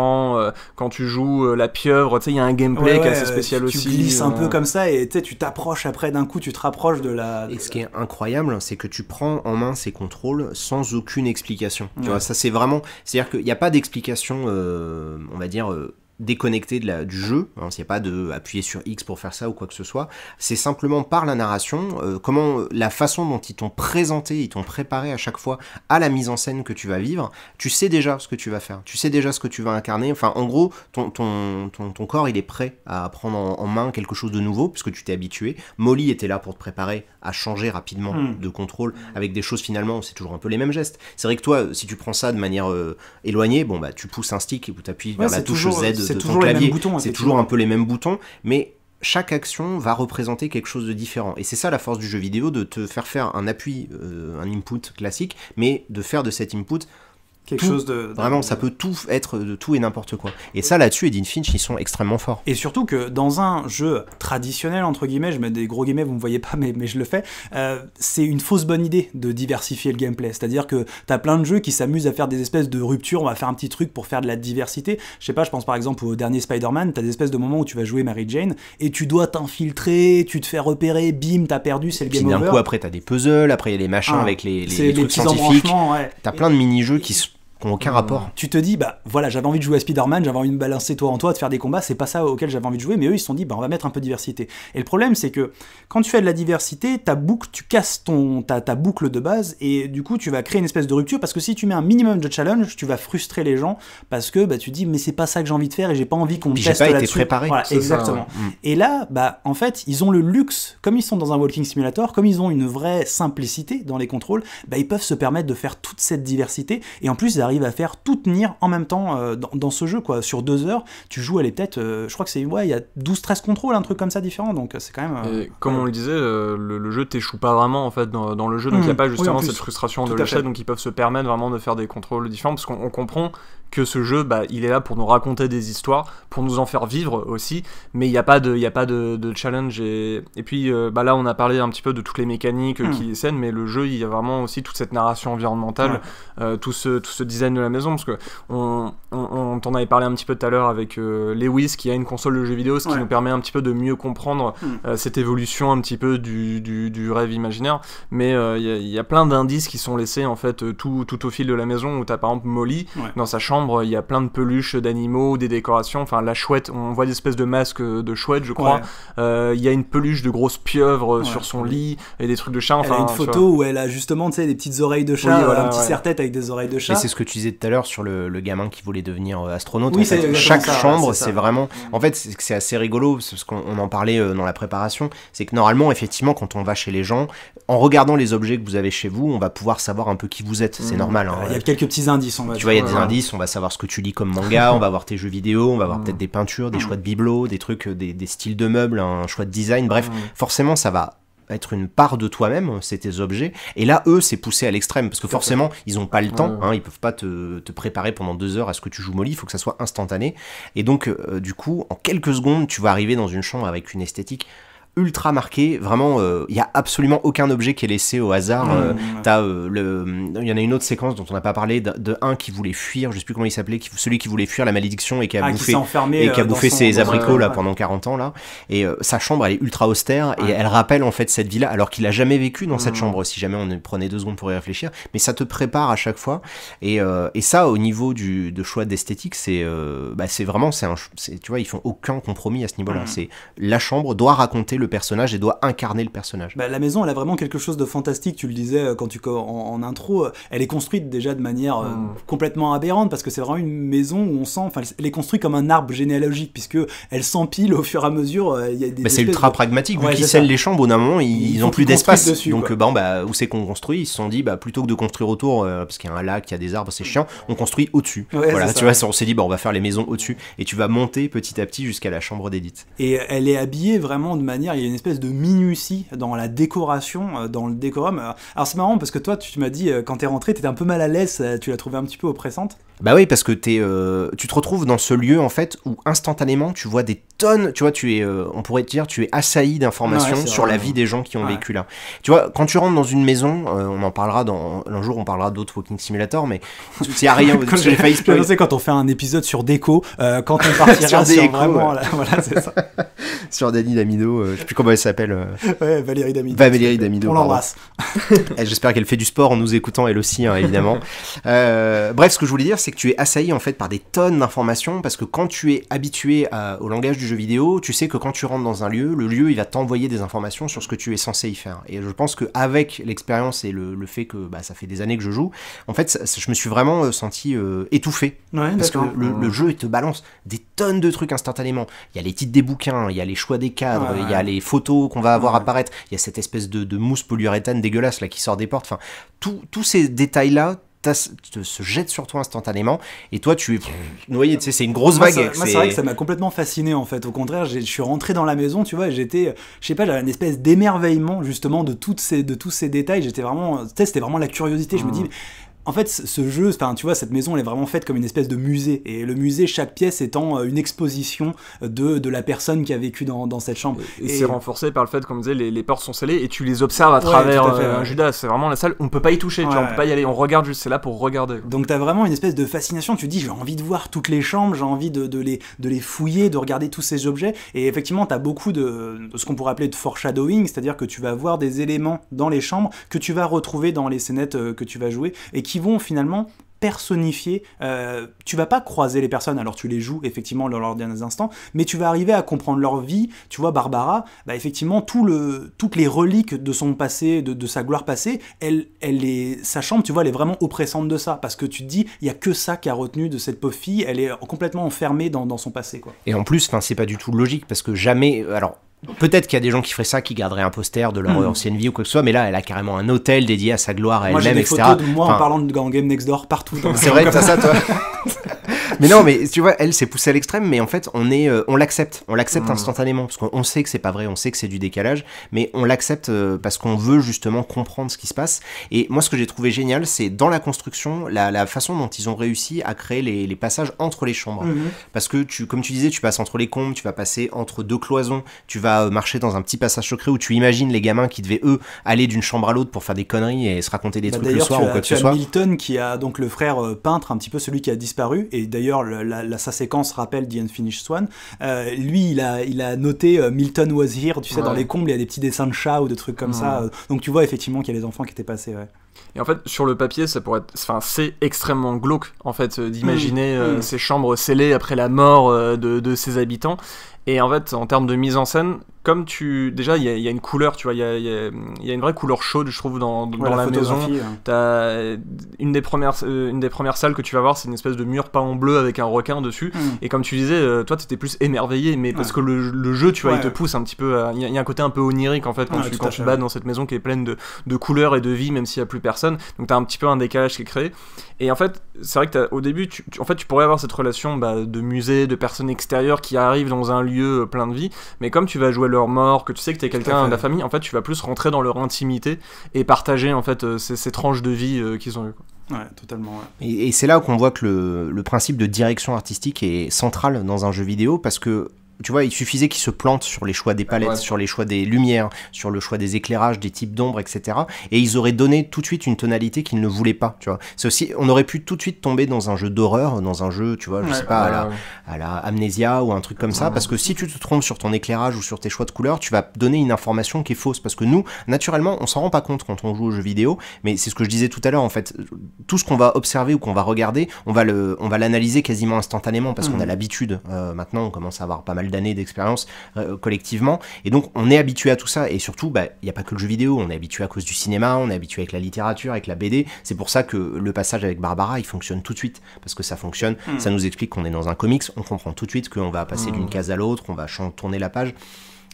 quand tu joues la pieuvre, il y a un gameplay qui est assez spécial aussi. Tu glisses un peu comme ça et tu t'approches après d'un coup, tu te rapproches de la. Et ce qui est incroyable, c'est que tu prends en main ces contrôles sans aucune explication. Tu vois, ça c'est vraiment. C'est-à-dire qu'il n'y a pas d'explication, on va dire déconnecté de la, du jeu, hein, il n'y a pas de appuyer sur X pour faire ça ou quoi que ce soit, c'est simplement par la narration, euh, comment euh, la façon dont ils t'ont présenté, ils t'ont préparé à chaque fois à la mise en scène que tu vas vivre, tu sais déjà ce que tu vas faire, tu sais déjà ce que tu vas incarner, enfin en gros, ton, ton, ton, corps il est prêt à prendre en, main quelque chose de nouveau, puisque tu t'es habitué, Molly était là pour te préparer à changer rapidement hmm. de contrôle avec des choses finalement, c'est toujours un peu les mêmes gestes. C'est vrai que toi, si tu prends ça de manière euh, éloignée, bon bah tu pousses un stick ou tu appuies vers la touche Z toujours C'est toujours un peu les mêmes boutons, mais chaque action va représenter quelque chose de différent. Et c'est ça la force du jeu vidéo, de te faire faire un appui, euh, un input classique, mais de faire de cet input quelque chose de, Vraiment, ça peut tout être de tout et n'importe quoi. Et ça, là-dessus, et Finch, ils sont extrêmement forts. Et surtout que dans un jeu traditionnel, entre guillemets, je mets des gros guillemets, vous me voyez pas, mais, mais je le fais, euh, c'est une fausse bonne idée de diversifier le gameplay. C'est-à-dire que tu as plein de jeux qui s'amusent à faire des espèces de ruptures, on va faire un petit truc pour faire de la diversité. Je sais pas, je pense par exemple au dernier Spider-Man, as des espèces de moments où tu vas jouer Mary Jane et tu dois t'infiltrer, tu te fais repérer, bim, t'as perdu, c'est le game over. d'un coup, après, as des puzzles, après, il y a les machins ah, avec les, les, trucs scientifiques. plein de mini-jeux qui se qui n'ont aucun rapport. Tu te dis, bah voilà, j'avais envie de jouer à Spider-Man, j'avais envie de me balancer toi en toi, de faire des combats, c'est pas ça auquel j'avais envie de jouer, mais eux ils se sont dit, bah on va mettre un peu de diversité. Et le problème c'est que quand tu fais de la diversité, ta boucle, tu casses ton, ta, boucle de base et du coup tu vas créer une espèce de rupture parce que si tu mets un minimum de challenge, tu vas frustrer les gens parce que bah, tu dis, mais c'est pas ça que j'ai envie de faire et j'ai pas envie qu'on teste pas été préparé. Voilà, exactement. Mm. Et là, bah en fait, ils ont le luxe, comme ils sont dans un walking simulator, comme ils ont une vraie simplicité dans les contrôles, bah ils peuvent se permettre de faire toute cette diversité et en plus arrive à faire tout tenir en même temps euh, dans, ce jeu, quoi. Sur deux heures, tu joues, elle est peut-être, euh, je crois que c'est, ouais, il y a 12-13 contrôles, un truc comme ça différent, donc euh, c'est quand même. comme on le disait, le, jeu t'échoue pas vraiment, en fait, dans, le jeu, donc il n'y a mmh. pas justement cette frustration de de l'achat, donc ils peuvent se permettre vraiment de faire des contrôles différents, parce qu'on comprend que ce jeu, bah, il est là pour nous raconter des histoires, pour nous en faire vivre aussi, mais il n'y a pas de, y a pas de, challenge. Et, et puis euh, bah, là, on a parlé un petit peu de toutes les mécaniques hmm. qui scènes, mais le jeu, il y a vraiment aussi toute cette narration environnementale, euh, tout, ce, tout ce design de la maison, parce que on, on, t'en avait parlé un petit peu tout à l'heure avec euh, Lewis, qui a une console de jeux vidéo, ce qui nous permet un petit peu de mieux comprendre hmm. cette évolution un petit peu du, du, du rêve imaginaire, mais il y, a plein d'indices qui sont laissés en fait tout, tout au fil de la maison, où tu as par exemple Molly dans sa chambre, il y a plein de peluches d'animaux, des décorations. Enfin, la chouette, on voit des espèces de masques de chouette, je crois. Euh, il y a une peluche de grosse pieuvre euh, sur son lit et des trucs de chat. Enfin, a une photo où elle a justement, tu sais, des petites oreilles de chat, un petit serre-tête avec des oreilles de chat. Et c'est ce que tu disais tout à l'heure sur le, le, gamin qui voulait devenir euh, astronaute. chaque chambre, c'est vraiment. En fait, c'est assez rigolo parce qu'on en parlait dans la préparation. C'est que normalement, effectivement, quand on va chez les gens, en regardant les objets que vous avez chez vous, on va pouvoir savoir un peu qui vous êtes. C'est mmh. normal. Hein. Il y a quelques petits indices. On va tu vois, il y a des indices. On va savoir ce que tu lis comme manga, [laughs] on va voir tes jeux vidéo, on va voir peut-être mm. des peintures, des choix de bibelots, des trucs, euh, des, styles de meubles, un choix de design, bref, mm. forcément ça va être une part de toi-même, euh, c'est tes objets. Et là, eux, c'est poussé à l'extrême, parce que forcément, ils n'ont pas le temps, mm. ils hein, ils peuvent pas te, préparer pendant deux heures à ce que tu joues Molly, il faut que ça soit instantané. Et donc, euh, du coup, en quelques secondes, tu vas arriver dans une chambre avec une esthétique ultra marqué. Vraiment, il euh, y n'y a absolument aucun objet qui est laissé au hasard. Mmh, euh, il euh, y en a une autre séquence dont on n'a pas parlé, de, un qui voulait fuir, je ne sais plus comment il s'appelait, celui qui voulait fuir la malédiction et qui a ah, bouffé, et qui a bouffé ses abricots là, pendant 40 ans. là. Et sa chambre, elle est ultra austère et elle rappelle en fait cette vie-là, alors qu'il a jamais vécu dans cette mmh. chambre, si jamais on prenait deux secondes pour y réfléchir. Mais ça te prépare à chaque fois. Et, ça, au niveau du de choix d'esthétique, c'est bah, vraiment, un, tu vois, ils font aucun compromis à ce niveau-là. Mmh. la chambre doit raconter le le personnage et doit incarner le personnage. Bah, la maison, elle a vraiment quelque chose de fantastique, tu le disais euh, quand tu, en, intro, euh, elle est construite déjà de manière euh, hmm. complètement aberrante parce que c'est vraiment une maison où on sent, enfin, elle est construite comme un arbre généalogique puisque elle s'empile au fur et à mesure. Bah, c'est ultra pragmatique, ouais, vu qu'ils scellent les chambres, au moment, ils, n'ont ont plus d'espace. Donc, bon, bah, où c'est qu'on construit Ils se sont dit, bah, plutôt que de construire autour, parce qu'il y a un lac, il y a des arbres, c'est chiant, on construit au-dessus. voilà, tu vois, on s'est dit, bah, on va faire les maisons au-dessus et tu vas monter petit à petit jusqu'à la chambre d'Edith. Et elle est habillée vraiment de manière il y a une espèce de minutie dans la décoration, euh, dans le décorum. Euh, alors c'est marrant parce que toi, tu m'as dit, euh, quand t'es rentré, t'étais un peu mal à l'aise, tu l'as trouvé un petit peu oppressante. Bah oui, parce que es, euh, tu te retrouves dans ce lieu en fait où instantanément tu vois des tonnes, tu vois, tu es, euh, on pourrait te dire, tu es assailli d'informations sur la vie des gens qui ont vécu là. Tu vois, quand tu rentres dans une maison, euh, on en parlera dans un jour, on parlera d'autres Walking Simulator, mais c'est à rien. [laughs] j'ai failli quand on fait un épisode sur déco, quand on partira [laughs] sur, Déco sur vraiment, [laughs] voilà, c'est ça. sur Dani Damido, je sais plus comment elle s'appelle. Ouais, Valérie Damido. Valérie Damido. On l'embrasse. Eh, j'espère qu'elle fait du sport en nous écoutant elle aussi, hein, évidemment. bref, ce que je voulais dire, c'est que tu es assailli en fait par des tonnes d'informations parce que quand tu es habitué euh, au langage du jeu vidéo, tu sais que quand tu rentres dans un lieu, le lieu il va t'envoyer des informations sur ce que tu es censé y faire. Et je pense qu'avec l'expérience et le, fait que bah, ça fait des années que je joue, en fait je me suis vraiment euh, senti euh, étouffé parce que le, jeu il te balance des tonnes de trucs instantanément. Il y a les titres des bouquins, il y a les choix des cadres, il y a les photos qu'on va avoir apparaître, il y a cette espèce de, mousse polyuréthane dégueulasse là qui sort des portes. Enfin, tous ces détails là se jette sur toi instantanément et toi tu es noyé tu sais c'est une grosse vague c'est vrai que ça m'a complètement fasciné en fait au contraire je suis rentré dans la maison tu vois j'étais je sais pas j'avais une espèce d'émerveillement justement de toutes ces de tous ces détails j'étais vraiment c'était vraiment la curiosité je me dis mmh en fait, ce jeu, enfin, tu vois, cette maison, elle est vraiment faite comme une espèce de musée. Et le musée, chaque pièce étant euh, une exposition euh, de, la personne qui a vécu dans, cette chambre. Et, c'est renforcé par le fait, comme je disais, les, portes sont scellées et tu les observes à travers euh, Judas. C'est vraiment la salle, on peut pas y toucher, on ne peut pas y aller, on regarde juste, c'est là pour regarder. Donc, tu as vraiment une espèce de fascination. Tu dis, j'ai envie de voir toutes les chambres, j'ai envie de, les, de les fouiller, de regarder tous ces objets. Et effectivement, tu as beaucoup de, ce qu'on pourrait appeler de foreshadowing, c'est-à-dire que tu vas voir des éléments dans les chambres que tu vas retrouver dans les scénettes que tu vas jouer et qui vont finalement personnifier. Euh, tu vas pas croiser les personnes, alors tu les joues effectivement dans leurs derniers instants, mais tu vas arriver à comprendre leur vie. Tu vois, Barbara, bah, effectivement, tout le, toutes les reliques de son passé, de, sa gloire passée, elle, elle est, sa chambre, tu vois, elle est vraiment oppressante de ça, parce que tu te dis, il y a que ça qui a retenu de cette pauvre fille, elle est complètement enfermée dans, dans son passé. Quoi. Et en plus, c'est pas du tout logique, parce que jamais, euh, alors Peut-être qu'il y a des gens qui feraient ça, qui garderaient un poster de leur hmm. ancienne vie ou quoi que ce soit, mais là, elle a carrément un hôtel dédié à sa gloire à elle-même, etc. Moi, j'ai de moi en parlant de Gang Game Next Door partout. [laughs] C'est vrai, t'as ça, toi [laughs] mais non, mais tu vois, elle s'est poussée à l'extrême, mais en fait, on est, euh, on l'accepte, on l'accepte hmm. instantanément, parce qu'on sait que c'est pas vrai, on sait que c'est du décalage, mais on l'accepte euh, parce qu'on veut justement comprendre ce qui se passe. Et moi, ce que j'ai trouvé génial, c'est dans la construction, la, la, façon dont ils ont réussi à créer les, les passages entre les chambres, hmm. parce que tu, comme tu disais, tu passes entre les combes, tu vas passer entre deux cloisons, tu vas euh, marcher dans un petit passage secret où tu imagines les gamins qui devaient eux aller d'une chambre à l'autre pour faire des conneries et se raconter des bah, trucs le soir ou quoi que ce soit. Milton qui a donc le frère peintre, un petit peu celui qui a disparu, et D'ailleurs, sa séquence rappelle The Unfinished Swan. Euh, lui, il a, noté euh, Milton Wazir tu sais, dans les combles, il y a des petits dessins de chats ou de trucs comme ça. Euh, donc tu vois effectivement qu'il y a des enfants qui étaient passés, Et en fait, sur le papier, ça pourrait c'est extrêmement glauque, en fait, d'imaginer mm. Mm. ces chambres scellées après la mort de, de ses habitants. Et en fait, en termes de mise en scène, comme tu déjà il y, a une couleur tu vois il y a, une vraie couleur chaude je trouve dans, la, maison hein. as euh, une des premières euh, une des premières salles que tu vas voir c'est une espèce de mur peint en bleu avec un requin dessus hmm. et comme tu disais euh, toi tu étais plus émerveillé mais parce que le, jeu tu vois il te pousse un petit peu il y, a un côté un peu onirique en fait quand tu, quand bats dans cette maison qui est pleine de, de couleurs et de vie même s'il y a plus personne donc tu as un petit peu un décalage qui est créé et en fait c'est vrai que au début tu, en fait tu pourrais avoir cette relation bah, de musée de personnes extérieures qui arrivent dans un lieu plein de vie mais comme tu vas jouer le mort, que tu sais que t'es quelqu'un de la famille, en fait, tu vas plus rentrer dans leur intimité et partager en fait euh, ces, tranches de vie euh, qu'ils ont eu Ouais, totalement. Et, c'est là qu'on voit que le, le, principe de direction artistique est central dans un jeu vidéo parce que tu vois, il suffisait qu'ils se plantent sur les choix des palettes, sur les choix des lumières, sur le choix des éclairages, des types d'ombres etc. Et ils auraient donné tout de suite une tonalité qu'ils ne voulaient pas, tu vois. C'est aussi, on aurait pu tout de suite tomber dans un jeu d'horreur, dans un jeu, tu vois, je sais pas, à, la, amnésia ou un truc comme ça, parce que si tu te trompes sur ton éclairage ou sur tes choix de couleurs, tu vas donner une information qui est fausse, parce que nous, naturellement, on s'en rend pas compte quand on joue aux jeux vidéo, mais c'est ce que je disais tout à l'heure, en fait, tout ce qu'on va observer ou qu'on va regarder, on va le, on va l'analyser quasiment instantanément, parce mmh. qu'on a l'habitude. Euh, maintenant, on commence à avoir pas mal d'années d'expérience euh, collectivement. Et donc, on est habitué à tout ça. Et surtout, bah, il n'y a pas que le jeu vidéo. On est habitué à cause du cinéma, on est habitué avec la littérature, avec la BD. C'est pour ça que le passage avec Barbara, il fonctionne tout de suite. Parce que ça fonctionne. Hmm. Ça nous explique qu'on est dans un comics. On comprend tout de suite qu'on va passer hmm. d'une case à l'autre, on va tourner la page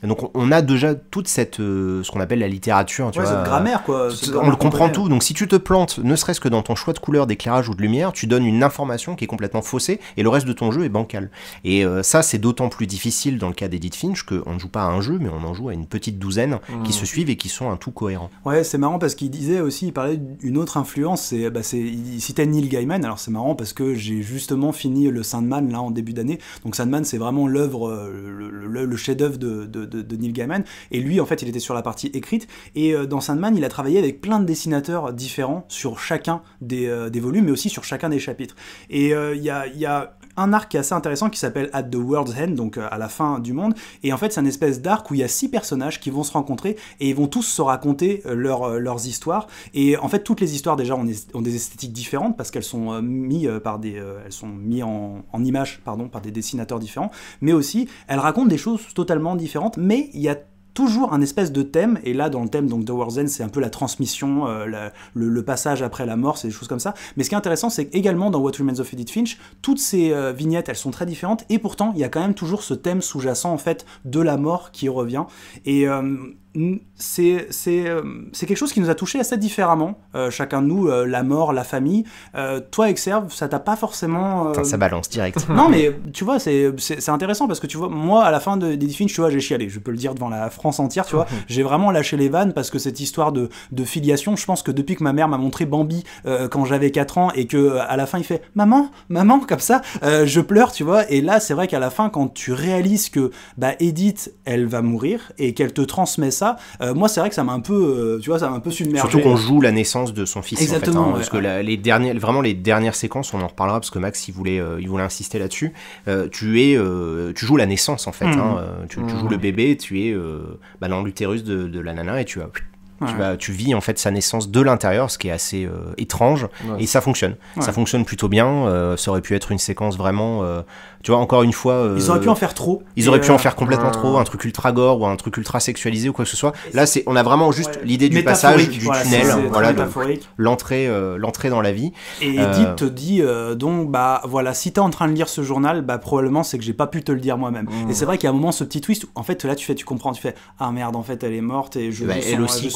donc on a déjà toute cette euh, ce qu'on appelle la littérature, tu vois, cette grammaire quoi. Euh, on le comprend tout. Donc si tu te plantes, ne serait-ce que dans ton choix de couleur, d'éclairage ou de lumière, tu donnes une information qui est complètement faussée et le reste de ton jeu est bancal. Et euh, ça c'est d'autant plus difficile dans le cas d'Edith Finch qu'on ne joue pas à un jeu, mais on en joue à une petite douzaine qui mmh. se suivent et qui sont un tout cohérent. Ouais, c'est marrant parce qu'il disait aussi, il parlait d'une autre influence. C'est, bah, il citait Neil Gaiman. Alors c'est marrant parce que j'ai justement fini le Sandman là en début d'année. Donc Sandman c'est vraiment l'œuvre, le, chef-d'œuvre de de, Neil Gaiman. Et lui, en fait, il était sur la partie écrite. Et euh, dans Sandman, il a travaillé avec plein de dessinateurs différents sur chacun des, euh, volumes, mais aussi sur chacun des chapitres. Et euh, il y a un arc qui est assez intéressant qui s'appelle At the World's End, donc euh, à la fin du monde. Et en fait, c'est un espèce d'arc où il y a six personnages qui vont se rencontrer et ils vont tous se raconter euh, euh, leurs histoires. Et en fait, toutes les histoires déjà ont, des esthétiques différentes parce qu'elles sont mises par des, elles sont en, en images, pardon, par des dessinateurs différents. Mais aussi, elles racontent des choses totalement différentes. Mais il y a toujours un espèce de thème, et là dans le thème donc, de End, c'est un peu la transmission, euh, le, passage après la mort, c'est des choses comme ça. Mais ce qui est intéressant, c'est également dans What Remains of Edith Finch, toutes ces euh, vignettes, elles sont très différentes, et pourtant, il y a quand même toujours ce thème sous-jacent, en fait, de la mort qui revient. Et euh, euh, c'est quelque chose qui nous a touché assez différemment. Euh, chacun de nous, euh, la mort, la famille. toi, Exerve, ça t'a pas forcément. ça balance direct. [laughs] non, mais tu vois, c'est intéressant parce que tu vois, moi, à la fin de, des Finch, tu vois, j'ai chialé. Je peux le dire devant la France entière, tu vois. [laughs] j'ai vraiment lâché les vannes parce que cette histoire de, filiation, je pense que depuis que ma mère m'a montré Bambi quand j'avais 4 ans et que à la fin, il fait Maman, maman, comme ça, je pleure, tu vois. Et là, c'est vrai qu'à la fin, quand tu réalises que bah, Edith, elle va mourir et qu'elle te transmet ça, euh, moi, c'est vrai que ça m'a un peu, euh, tu vois, ça un peu submergé. Surtout qu'on joue la naissance de son fils. Exactement. Hein, parce que les dernières, vraiment les dernières séquences, on en reparlera parce que Max, il voulait, euh, il voulait insister là-dessus. tu es, tu joues la naissance en fait. Mm. Hein, tu, joues le mm. bébé, tu es bah, dans l'utérus de, la nana et tu as tu, vis en fait sa naissance de l'intérieur, ce qui est assez étrange, et ça fonctionne. Ça fonctionne plutôt bien. ça aurait pu être une séquence vraiment tu vois, encore une fois. ils auraient pu euh, en faire trop. Ils auraient pu en euh, faire complètement trop, un truc ultra gore ou un truc ultra sexualisé ou quoi que ce soit. Là, c'est on a vraiment juste l'idée du passage du tunnel, voilà, l'entrée, euh, l'entrée dans la vie. Et Edith te dit donc bah voilà, si t'es en train de lire ce journal, bah probablement c'est que j'ai pas pu te le dire moi-même. Mm. Et c'est vrai qu'il y a un moment ce petit twist en fait là tu fais, tu comprends, tu fais ah merde en fait elle est morte et je bah, elle aussi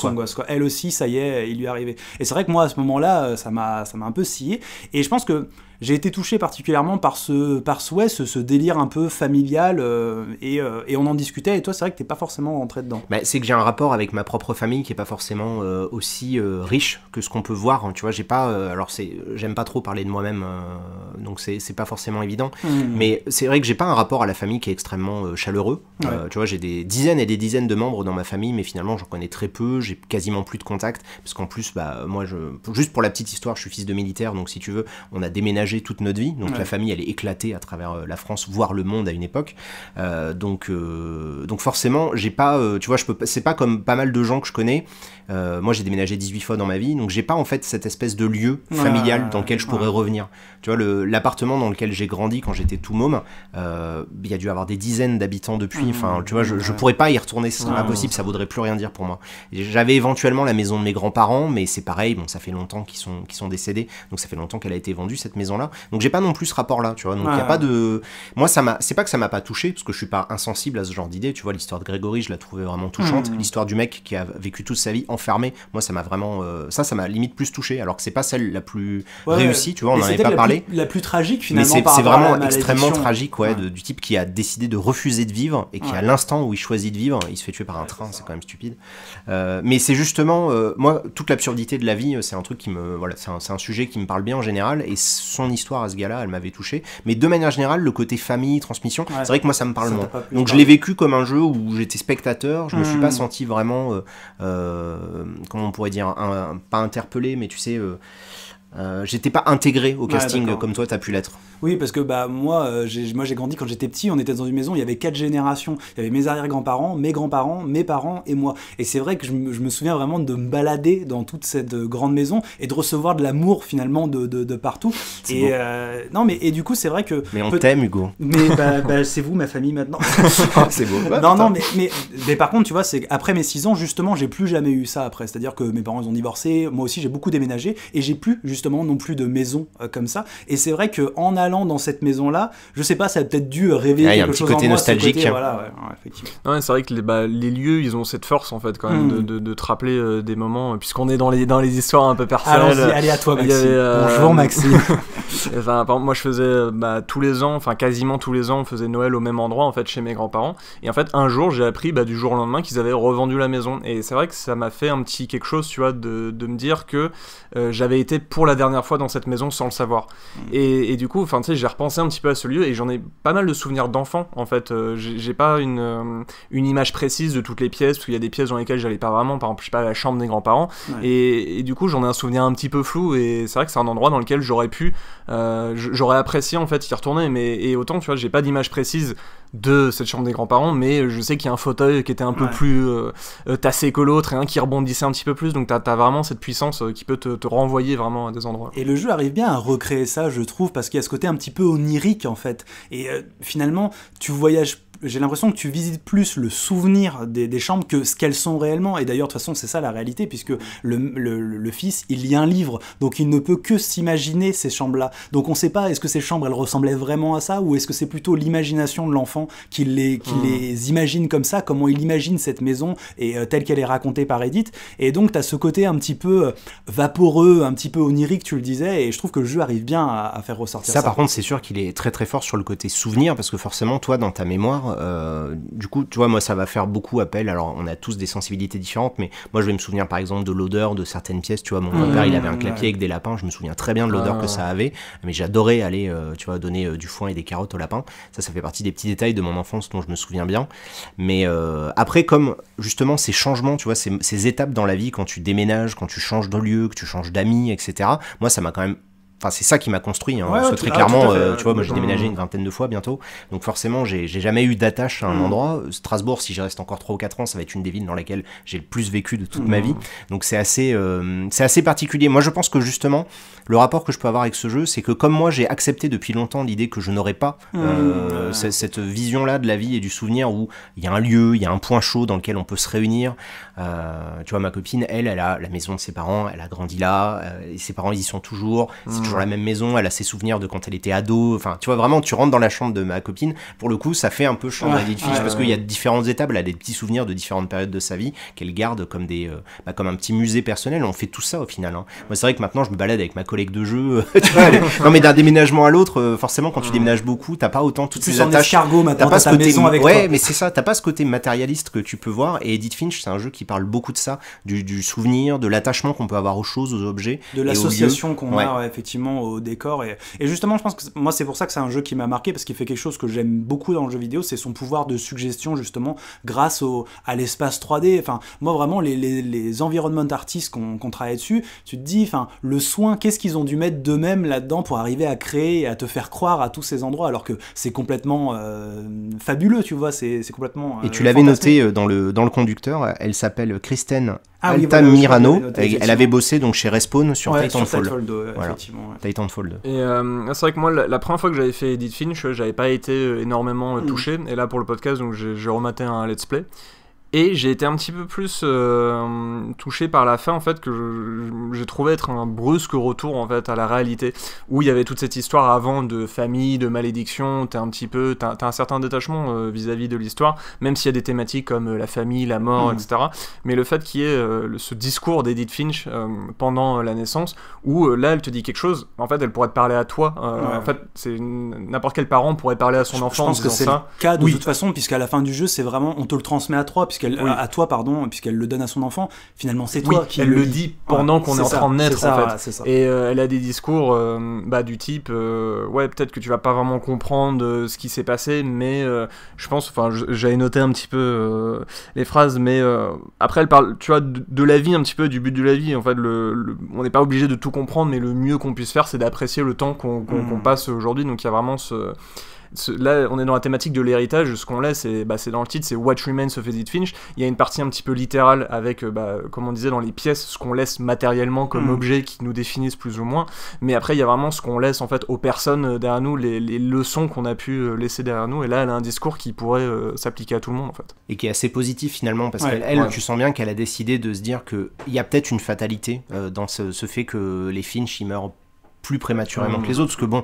Elle aussi ça y est, il lui est arrivé. Et c'est vrai que moi à ce moment-là ça m'a ça m'a un peu scié. Et je pense que j'ai été touché particulièrement par ce, par ce, ce, délire un peu familial euh, euh, et, on en discutait. Et toi, c'est vrai que t'es pas forcément rentré dedans. Bah, c'est que j'ai un rapport avec ma propre famille qui est pas forcément euh, aussi riche que ce qu'on peut voir. Hein, tu vois, j'ai pas. alors, c'est, j'aime pas trop parler de moi-même, donc c'est, pas forcément évident. Mmh. Mais c'est vrai que j'ai pas un rapport à la famille qui est extrêmement chaleureux. tu vois, j'ai des dizaines et des dizaines de membres dans ma famille, mais finalement, j'en connais très peu. J'ai quasiment plus de contacts parce qu'en plus, bah, moi, je, juste pour la petite histoire, je suis fils de militaire, donc si tu veux, on a déménagé toute notre vie. Donc la famille, elle est éclatée à travers euh, la France, voire le monde à une époque. Euh, donc, euh, donc forcément, j'ai pas, tu vois, je peux, c'est pas comme pas mal de gens que je connais. moi, j'ai déménagé 18 fois dans ma vie, donc j'ai pas en fait cette espèce de lieu familial dans lequel je pourrais revenir. Tu vois, l'appartement dans lequel j'ai grandi quand j'étais tout môme, il y a dû avoir des dizaines d'habitants depuis. Enfin, mmh. tu vois, je, pourrais pas y retourner, c'est serait impossible, ça voudrait plus rien dire pour moi. J'avais éventuellement la maison de mes grands-parents, mais c'est pareil, bon, ça fait longtemps qu'ils sont, qu'ils sont décédés, donc ça fait longtemps qu'elle a été vendue cette maison donc j'ai pas non plus ce rapport là, tu vois. Donc il a pas de. Moi, ça m'a. C'est pas que ça m'a pas touché, parce que je suis pas insensible à ce genre d'idée. Tu vois, l'histoire de Grégory, je la trouvais vraiment touchante. Hmm. L'histoire du mec qui a vécu toute sa vie enfermé, moi, ça m'a vraiment. Euh, ça, ça m'a limite plus touché, alors que c'est pas celle la plus réussie, tu vois. On en avait pas parlé. la plus tragique finalement. Mais c'est vraiment extrêmement tragique, ouais, du type qui a décidé de refuser de vivre et qui, à l'instant où il choisit de vivre, il se fait tuer par un train. C'est quand même stupide. Euh, mais c'est justement, euh, moi, toute l'absurdité de la vie, c'est un truc qui me. Voilà, c'est un, un sujet qui me parle bien en général. Et histoire à ce gars-là, elle m'avait touché. Mais de manière générale, le côté famille, transmission, c'est vrai que moi ça me parle moins. Donc je l'ai vécu comme un jeu où j'étais spectateur, je me suis pas hmm. senti vraiment, euh, euh, comment on pourrait dire, pas interpellé, mais tu sais, euh, j'étais pas intégré au casting comme toi t'as pu l'être. Oui, parce que bah, moi, euh, j'ai, moi j'ai grandi quand j'étais petit, on était dans une maison, il y avait quatre générations. Il y avait mes arrière-grands-parents, mes grands-parents, mes parents et moi. Et c'est vrai que je, me souviens vraiment de me balader dans toute cette euh, grande maison et de recevoir de l'amour finalement de, de, partout. Et euh, non, mais et du coup, c'est vrai que. Mais on t'aime, Hugo. Mais bah, bah, c'est vous, ma famille maintenant. [laughs] Oh, c'est beau. non, non, mais, mais, mais, par contre, tu vois, c'est après mes 6 ans, justement, j'ai plus jamais eu ça après. C'est-à-dire que mes parents ils ont divorcé, moi aussi j'ai beaucoup déménagé et j'ai plus justement non plus de maison comme ça. Et c'est vrai que en allant dans cette maison-là, je sais pas, ça a peut-être dû réveiller un quelque chose côté en moi, nostalgique. voilà, ouais, c'est vrai que les, bah, les, lieux, ils ont cette force en fait quand même hmm. de, te rappeler euh, des moments, euh, puisqu'on est dans les, dans les histoires un peu personnelles. Allons-y, allez à toi Maxime. Euh, Bonjour Maxime. [laughs] enfin, moi je faisais bah, tous les ans, enfin quasiment tous les ans, on faisait Noël au même endroit en fait chez mes grands-parents. Et en fait un jour j'ai appris bah, du jour au lendemain qu'ils avaient revendu la maison. Et c'est vrai que ça m'a fait un petit quelque chose, tu vois, de, de me dire que j'avais été pour la dernière fois dans cette maison sans le savoir. Hmm. Et, et du coup, enfin j'ai repensé un petit peu à ce lieu et j'en ai pas mal de souvenirs d'enfant en fait. Euh, j'ai pas une, euh, une image précise de toutes les pièces, parce qu'il y a des pièces dans lesquelles j'allais pas vraiment, par exemple, je sais pas, à la chambre des grands-parents. Et, du coup, j'en ai un souvenir un petit peu flou et c'est vrai que c'est un endroit dans lequel j'aurais pu, euh, j'aurais apprécié en fait y retourner, mais et autant, tu vois, j'ai pas d'image précise de cette chambre des grands-parents, mais je sais qu'il y a un fauteuil qui était un peu plus tassé que l'autre et un qui rebondissait un petit peu plus, donc tu as vraiment cette puissance qui peut te, te renvoyer vraiment à des endroits. Et le jeu arrive bien à recréer ça, je trouve, parce qu'il y a ce côté un petit peu onirique en fait. Et euh, finalement, tu voyages j'ai l'impression que tu visites plus le souvenir des, chambres que ce qu'elles sont réellement. Et d'ailleurs, de toute façon, c'est ça la réalité, puisque le, fils, il lit un livre, donc il ne peut que s'imaginer ces chambres-là. Donc on ne sait pas, est-ce que ces chambres, elles ressemblaient vraiment à ça, ou est-ce que c'est plutôt l'imagination de l'enfant qui, les, qui hmm. les imagine comme ça, comment il imagine cette maison, et euh, telle qu'elle est racontée par Edith. Et donc, tu as ce côté un petit peu euh, vaporeux, un petit peu onirique, tu le disais, et je trouve que le jeu arrive bien à, à faire ressortir ça. Ça, par contre, c'est sûr qu'il est très très fort sur le côté souvenir, parce que forcément, toi, dans ta mémoire, euh, du coup, tu vois, moi, ça va faire beaucoup appel. Alors, on a tous des sensibilités différentes, mais moi, je vais me souvenir, par exemple, de l'odeur de certaines pièces. Tu vois, mon père, mmh. il avait un clapier avec des lapins. Je me souviens très bien de l'odeur que ça ah. avait. Mais j'adorais aller, euh, tu vois, donner euh, du foin et des carottes aux lapins. Ça, ça fait partie des petits détails de mon enfance dont je me souviens bien. Mais après, comme justement ces changements, tu vois, ces, ces étapes dans la vie, quand tu déménages, quand tu changes de lieu, que tu changes d'amis, etc. Moi, ça m'a quand même Enfin, c'est ça qui m'a construit. Hein, très clairement, euh, tu vois, moi j'ai déménagé une vingtaine de fois bientôt. Donc forcément, j'ai jamais eu d'attache à un hmm. endroit. Strasbourg, si je reste encore 3 ou 4 ans, ça va être une des villes dans laquelle j'ai le plus vécu de toute ma hmm. vie. Donc c'est assez, euh, c'est assez particulier. Moi, je pense que justement, le rapport que je peux avoir avec ce jeu, c'est que comme moi, j'ai accepté depuis longtemps l'idée que je n'aurais pas hmm. euh, cette, vision-là de la vie et du souvenir où il y a un lieu, il y a un point chaud dans lequel on peut se réunir. tu vois, ma copine, elle, elle a la maison de ses parents, elle a grandi là, et ses parents, ils y sont toujours dans la même maison, elle a ses souvenirs de quand elle était ado. Enfin, tu vois, vraiment, tu rentres dans la chambre de ma copine. Pour le coup, ça fait un peu chambre Edith Finch parce qu'il y a différentes étapes. Elle a des petits souvenirs de différentes périodes de sa vie qu'elle garde comme, des, euh, bah, comme un petit musée personnel. On fait tout ça au final. Hein. Moi, c'est vrai que maintenant, je me balade avec ma collègue de jeu. [laughs] non, mais d'un déménagement à l'autre, euh, forcément, quand tu déménages beaucoup, t'as pas autant toutes ces attaches. Cargo maintenant, t'as pas côté. Maison avec ouais, mais c'est ça. T'as pas ce côté matérialiste que tu peux voir. Et Edith Finch, c'est un jeu qui parle beaucoup de ça, du, du souvenir, de l'attachement qu'on peut avoir aux choses, aux objets, de l'association qu'on a effectivement au décor. Et, justement, je pense que moi, c'est pour ça que c'est un jeu qui m'a marqué, parce qu'il fait quelque chose que j'aime beaucoup dans le jeu vidéo, c'est son pouvoir de suggestion, justement, grâce au, à l'espace 3D. Enfin, moi, vraiment, les, les, environnements artistes qu'on travaille dessus, tu te dis, enfin, le soin, qu'est-ce qu'ils ont dû mettre d'eux-mêmes là-dedans pour arriver à créer et à te faire croire à tous ces endroits, alors que c'est complètement euh, fabuleux, tu vois, c'est complètement. Euh, et tu l'avais noté euh, dans le, dans le conducteur, elle s'appelle Kristen ah Altamirano Mirano, elle, avait bossé donc chez Respawn sur Titanfall. Titanfall Et euh, c'est vrai que moi, la, première fois que j'avais fait Edith Finch, j'avais pas été euh, énormément euh, mm. touché. Et là, pour le podcast, donc j'ai rematé un let's play. Et j'ai été un petit peu plus euh, touché par la fin, en fait, que j'ai trouvé être un brusque retour, en fait, à la réalité, où il y avait toute cette histoire avant de famille, de malédiction, t'as un petit peu, t'as un certain détachement euh, vis-à-vis de l'histoire, même s'il y a des thématiques comme euh, la famille, la mort, mm. etc. Mais le fait qu'il y ait ce discours d'Edith Finch pendant la naissance, où là, elle te dit quelque chose, en fait, elle pourrait te parler à toi. En fait, c'est n'importe quel parent pourrait parler à son enfant. Je pense que c'est le cas de toute façon, puisqu'à la fin du jeu, c'est vraiment, on te le transmet à toi puisque à toi pardon, puisqu'elle le donne à son enfant. Finalement, c'est toi qui le dit pendant qu'on est, en train de naître Et euh, elle a des discours euh, bah, du type euh, ouais peut-être que tu vas pas vraiment comprendre ce qui s'est passé, mais je pense, enfin j'avais noté un petit peu les phrases, mais après elle parle, tu vois, de, la vie un petit peu du but de la vie. En fait, le, on n'est pas obligé de tout comprendre, mais le mieux qu'on puisse faire, c'est d'apprécier le temps qu'on mmh. passe aujourd'hui. Donc il y a vraiment ce là, on est dans la thématique de l'héritage. Ce qu'on laisse, bah, c'est dans le titre, c'est What Remains of Edith Finch. Il y a une partie un petit peu littérale avec, euh, bah, comme on disait dans les pièces, ce qu'on laisse matériellement comme objets mm. objet qui nous définissent plus ou moins. Mais après, il y a vraiment ce qu'on laisse en fait aux personnes euh, derrière nous, les, leçons qu'on a pu euh, laisser derrière nous. Et là, elle a un discours qui pourrait s'appliquer à tout le monde en fait. Et qui est assez positif finalement parce qu'elle, tu sens bien qu'elle a décidé de se dire qu'il y a peut-être une fatalité dans ce, fait que les Finch ils meurent plus prématurément que les mm. autres, parce que bon,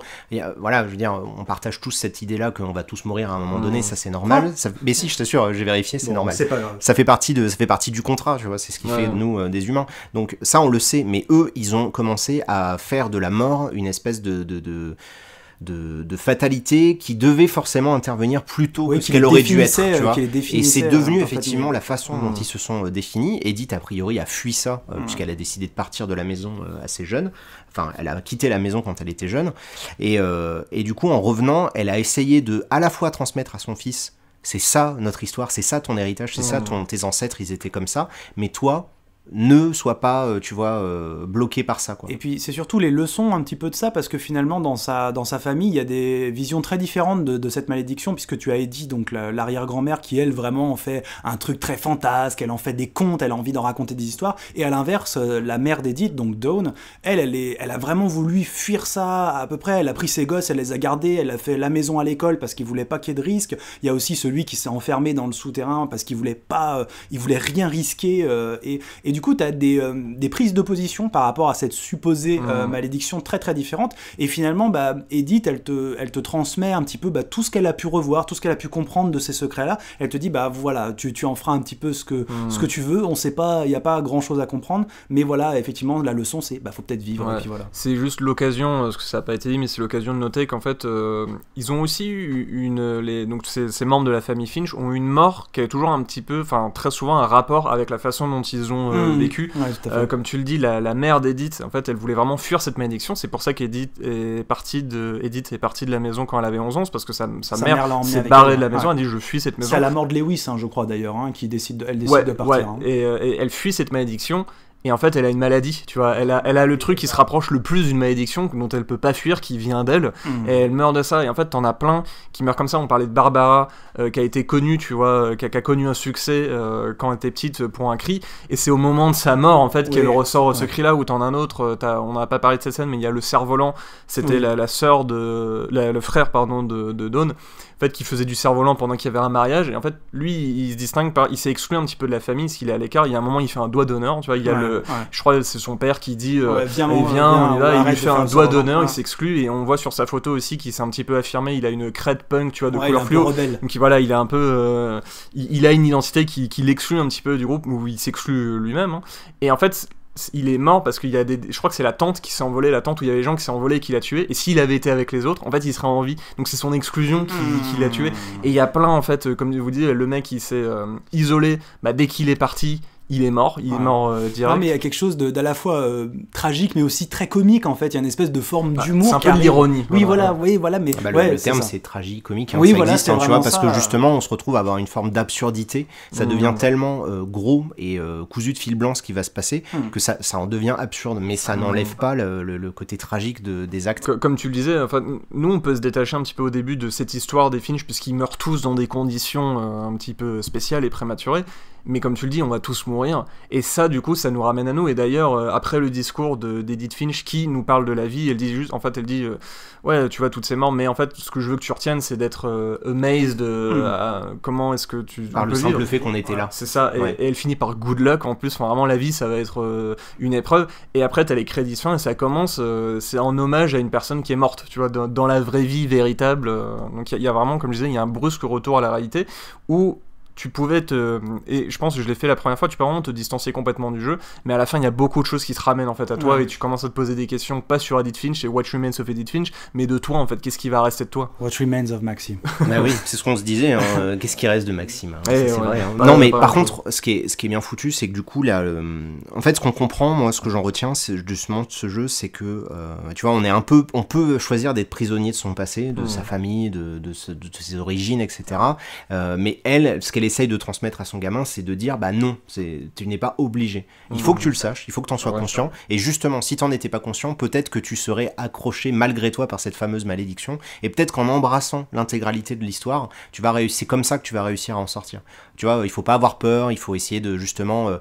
voilà, je veux dire, on partage tous cette idée-là qu'on va tous mourir à un moment donné, mm. ça c'est normal. mais si, je t'assure, j'ai vérifié, c'est normal. Ça fait partie de, ça fait partie du contrat, tu vois, c'est ce qui fait de nous euh, des humains. Donc ça, on le sait, mais eux, ils ont commencé à faire de la mort une espèce de de, fatalité qui devait forcément intervenir plus tôt qu'elle aurait dû être. Tu euh, vois. Et c'est devenu euh, effectivement la façon dont mm. ils se sont euh, définis. Edith, a priori, a fui ça, mm. puisqu'elle a décidé de partir de la maison assez jeune. Enfin, elle a quitté la maison quand elle était jeune. Et, du coup, en revenant, elle a essayé de à la fois transmettre à son fils c'est ça notre histoire, c'est ça ton héritage, c'est ça mm. ton, tes ancêtres, ils étaient comme ça. Mais toi, ne soit pas, euh, tu vois, euh, bloqué par ça. Quoi. Et puis c'est surtout les leçons un petit peu de ça, parce que finalement dans sa, dans sa famille, il y a des visions très différentes de, cette malédiction, puisque tu as Eddie, donc l'arrière-grand-mère, qui elle vraiment en fait un truc très fantasque, elle en fait des contes, elle a envie d'en raconter des histoires, et à l'inverse, euh, la mère d'Edith, donc Dawn, elle, elle, est, elle a vraiment voulu fuir ça à peu près, elle a pris ses gosses, elle les a gardés, elle a fait la maison à l'école parce qu'il voulait pas qu'il y ait de risque, il y a aussi celui qui s'est enfermé dans le souterrain parce qu'il voulait pas, il voulait rien risquer, et du coup, tu as des, euh, des prises d'opposition par rapport à cette supposée mmh. euh, malédiction très très différente. Et finalement, bah, Edith, elle te, elle te transmet un petit peu bah, tout ce qu'elle a pu revoir, tout ce qu'elle a pu comprendre de ces secrets-là. Elle te dit, bah voilà, tu, tu en feras un petit peu ce que, mmh. ce que tu veux. On sait pas, il n'y a pas grand-chose à comprendre. Mais voilà, effectivement, la leçon, c'est, bah faut peut-être vivre. voilà. C'est juste l'occasion, euh, parce que ça n'a pas été dit, mais c'est l'occasion de noter qu'en fait, ils ont aussi eu une... Les, donc ces, membres de la famille Finch ont une mort qui a toujours un petit peu, enfin très souvent un rapport avec la façon dont ils ont... Hmm. vécu. Euh, comme tu le dis, la, mère d'Edith, en fait, elle voulait vraiment fuir cette malédiction. C'est pour ça qu'Edith est partie de est partie de la maison quand elle avait 11 ans, parce que sa, mère, s'est barrée de la maison. Elle dit je fuis cette maison. C'est à la mort de Lewis, hein, je crois d'ailleurs, hein, qui décide, de, elle décide de partir. Hein. Et, euh, et, elle fuit cette malédiction. Et en fait, elle a une maladie, tu vois. Elle a, elle a le truc qui se rapproche le plus d'une malédiction dont elle peut pas fuir, qui vient d'elle. Hmm. Et elle meurt de ça. Et en fait, t'en as plein qui meurent comme ça. On parlait de Barbara, euh, qui a été connue, tu vois, euh, qui a, connu un succès euh, quand elle était petite pour un cri. Et c'est au moment de sa mort, en fait, qu'elle ressort ce cri-là. Ou t'en as un autre. As, on n'a pas parlé de cette scène, mais il y a le cerf-volant. C'était la, la sœur de. le frère, pardon, de, de Dawn. En fait, qui faisait du cerf-volant pendant qu'il y avait un mariage. Et en fait, lui, il se distingue par. Il s'est exclu un petit peu de la famille, parce qu'il est à l'écart. Il y a un moment, il fait un doigt d'honneur, tu vois. Il a le je crois que c'est son père qui dit euh, Il viens, vient, il lui fait un doigt d'honneur, il s'exclut et on voit sur sa photo aussi qu'il s'est un petit peu affirmé, il a une crête punk, tu vois, de couleur fluo. Donc voilà, il a un peu, euh, il, a une identité qui, l'exclut un petit peu du groupe où il s'exclut lui-même. Hein. Et en fait, il est mort parce qu'il y a des. Je crois que c'est la tante qui s'est envolée, la tante où il y avait des gens qui s'est envolés et qui l'a tué. Et s'il avait été avec les autres, en fait, il serait en vie. Donc c'est son exclusion qui, hmm. l'a tué. Et il y a plein, en fait, euh, comme vous dites, le mec il s'est isolé bah, dès qu'il est parti il est mort, il est mort euh, direct. Non, mais il y a quelque chose d'à la fois euh, tragique, mais aussi très comique en fait. Il y a une espèce de forme d'humour. C'est un peu l'ironie. Oui, voilà, oui, voilà, mais ah bah, le, terme c'est tragique, comique, hein, ça existe, hein, tu vois, parce que euh. justement, on se retrouve à avoir une forme d'absurdité. Ça mmh. devient tellement gros et cousu de fil blanc ce qui va se passer mmh. que ça, ça en devient absurde, mais ça mmh. n'enlève pas le, côté tragique de, des actes. comme tu le disais, enfin, nous on peut se détacher un petit peu au début de cette histoire des Finch puisqu'ils meurent tous dans des conditions un petit peu spéciales et prématurées, mais comme tu le dis, on va tous mourir. Et ça, du coup, ça nous ramène à nous. Et d'ailleurs, euh, après le discours d'Edith Finch qui nous parle de la vie, elle dit juste, en fait, elle dit, euh, ouais, tu vois toutes ces morts, mais en fait, ce que je veux que tu retiennes, c'est d'être euh, amazed hmm. à, comment est-ce que tu. Par le simple fait qu'on était là. C'est ça. Et, elle finit par good luck. En plus, vraiment, la vie, ça va être une épreuve. Et après, as les crédits et ça commence. c'est en hommage à une personne qui est morte, tu vois, dans, la vraie vie véritable. donc, il y, a vraiment, comme je disais, il y a un brusque retour à la réalité où tu pouvais te. Et je pense que je l'ai fait la première fois, tu peux vraiment te distancier complètement du jeu, mais à la fin, il y a beaucoup de choses qui te ramènent en fait à toi et tu commences à te poser des questions, pas sur Edith Finch et What Remains of Edith Finch, mais de toi en fait, qu'est-ce qui va rester de toi What Remains of Maxime. [laughs] bah oui, c'est ce qu'on se disait, hein, euh, qu'est-ce qui reste de Maxime hein, eh C'est vrai. Hein. Bah non, mais bah par contre, ce qui, est, ce qui est bien foutu, c'est que du coup, là, euh, en fait, ce qu'on comprend, moi, ce que j'en retiens justement de ce jeu, c'est que, euh, tu vois, on, est un peu, on peut choisir d'être prisonnier de son passé, de mm. sa famille, de, de, ses origines, etc. mais elle, ce qu'elle essaye de transmettre à son gamin, c'est de dire bah non, tu n'es pas obligé. Il faut mhm. que tu le saches, il faut que tu en sois conscient. Et justement, si tu t'en étais pas conscient, peut-être que tu serais accroché malgré toi par cette fameuse malédiction. Et peut-être qu'en embrassant l'intégralité de l'histoire, tu vas réussir. C'est comme ça que tu vas réussir à en sortir. Tu vois, il faut pas avoir peur, il faut essayer de justement euh,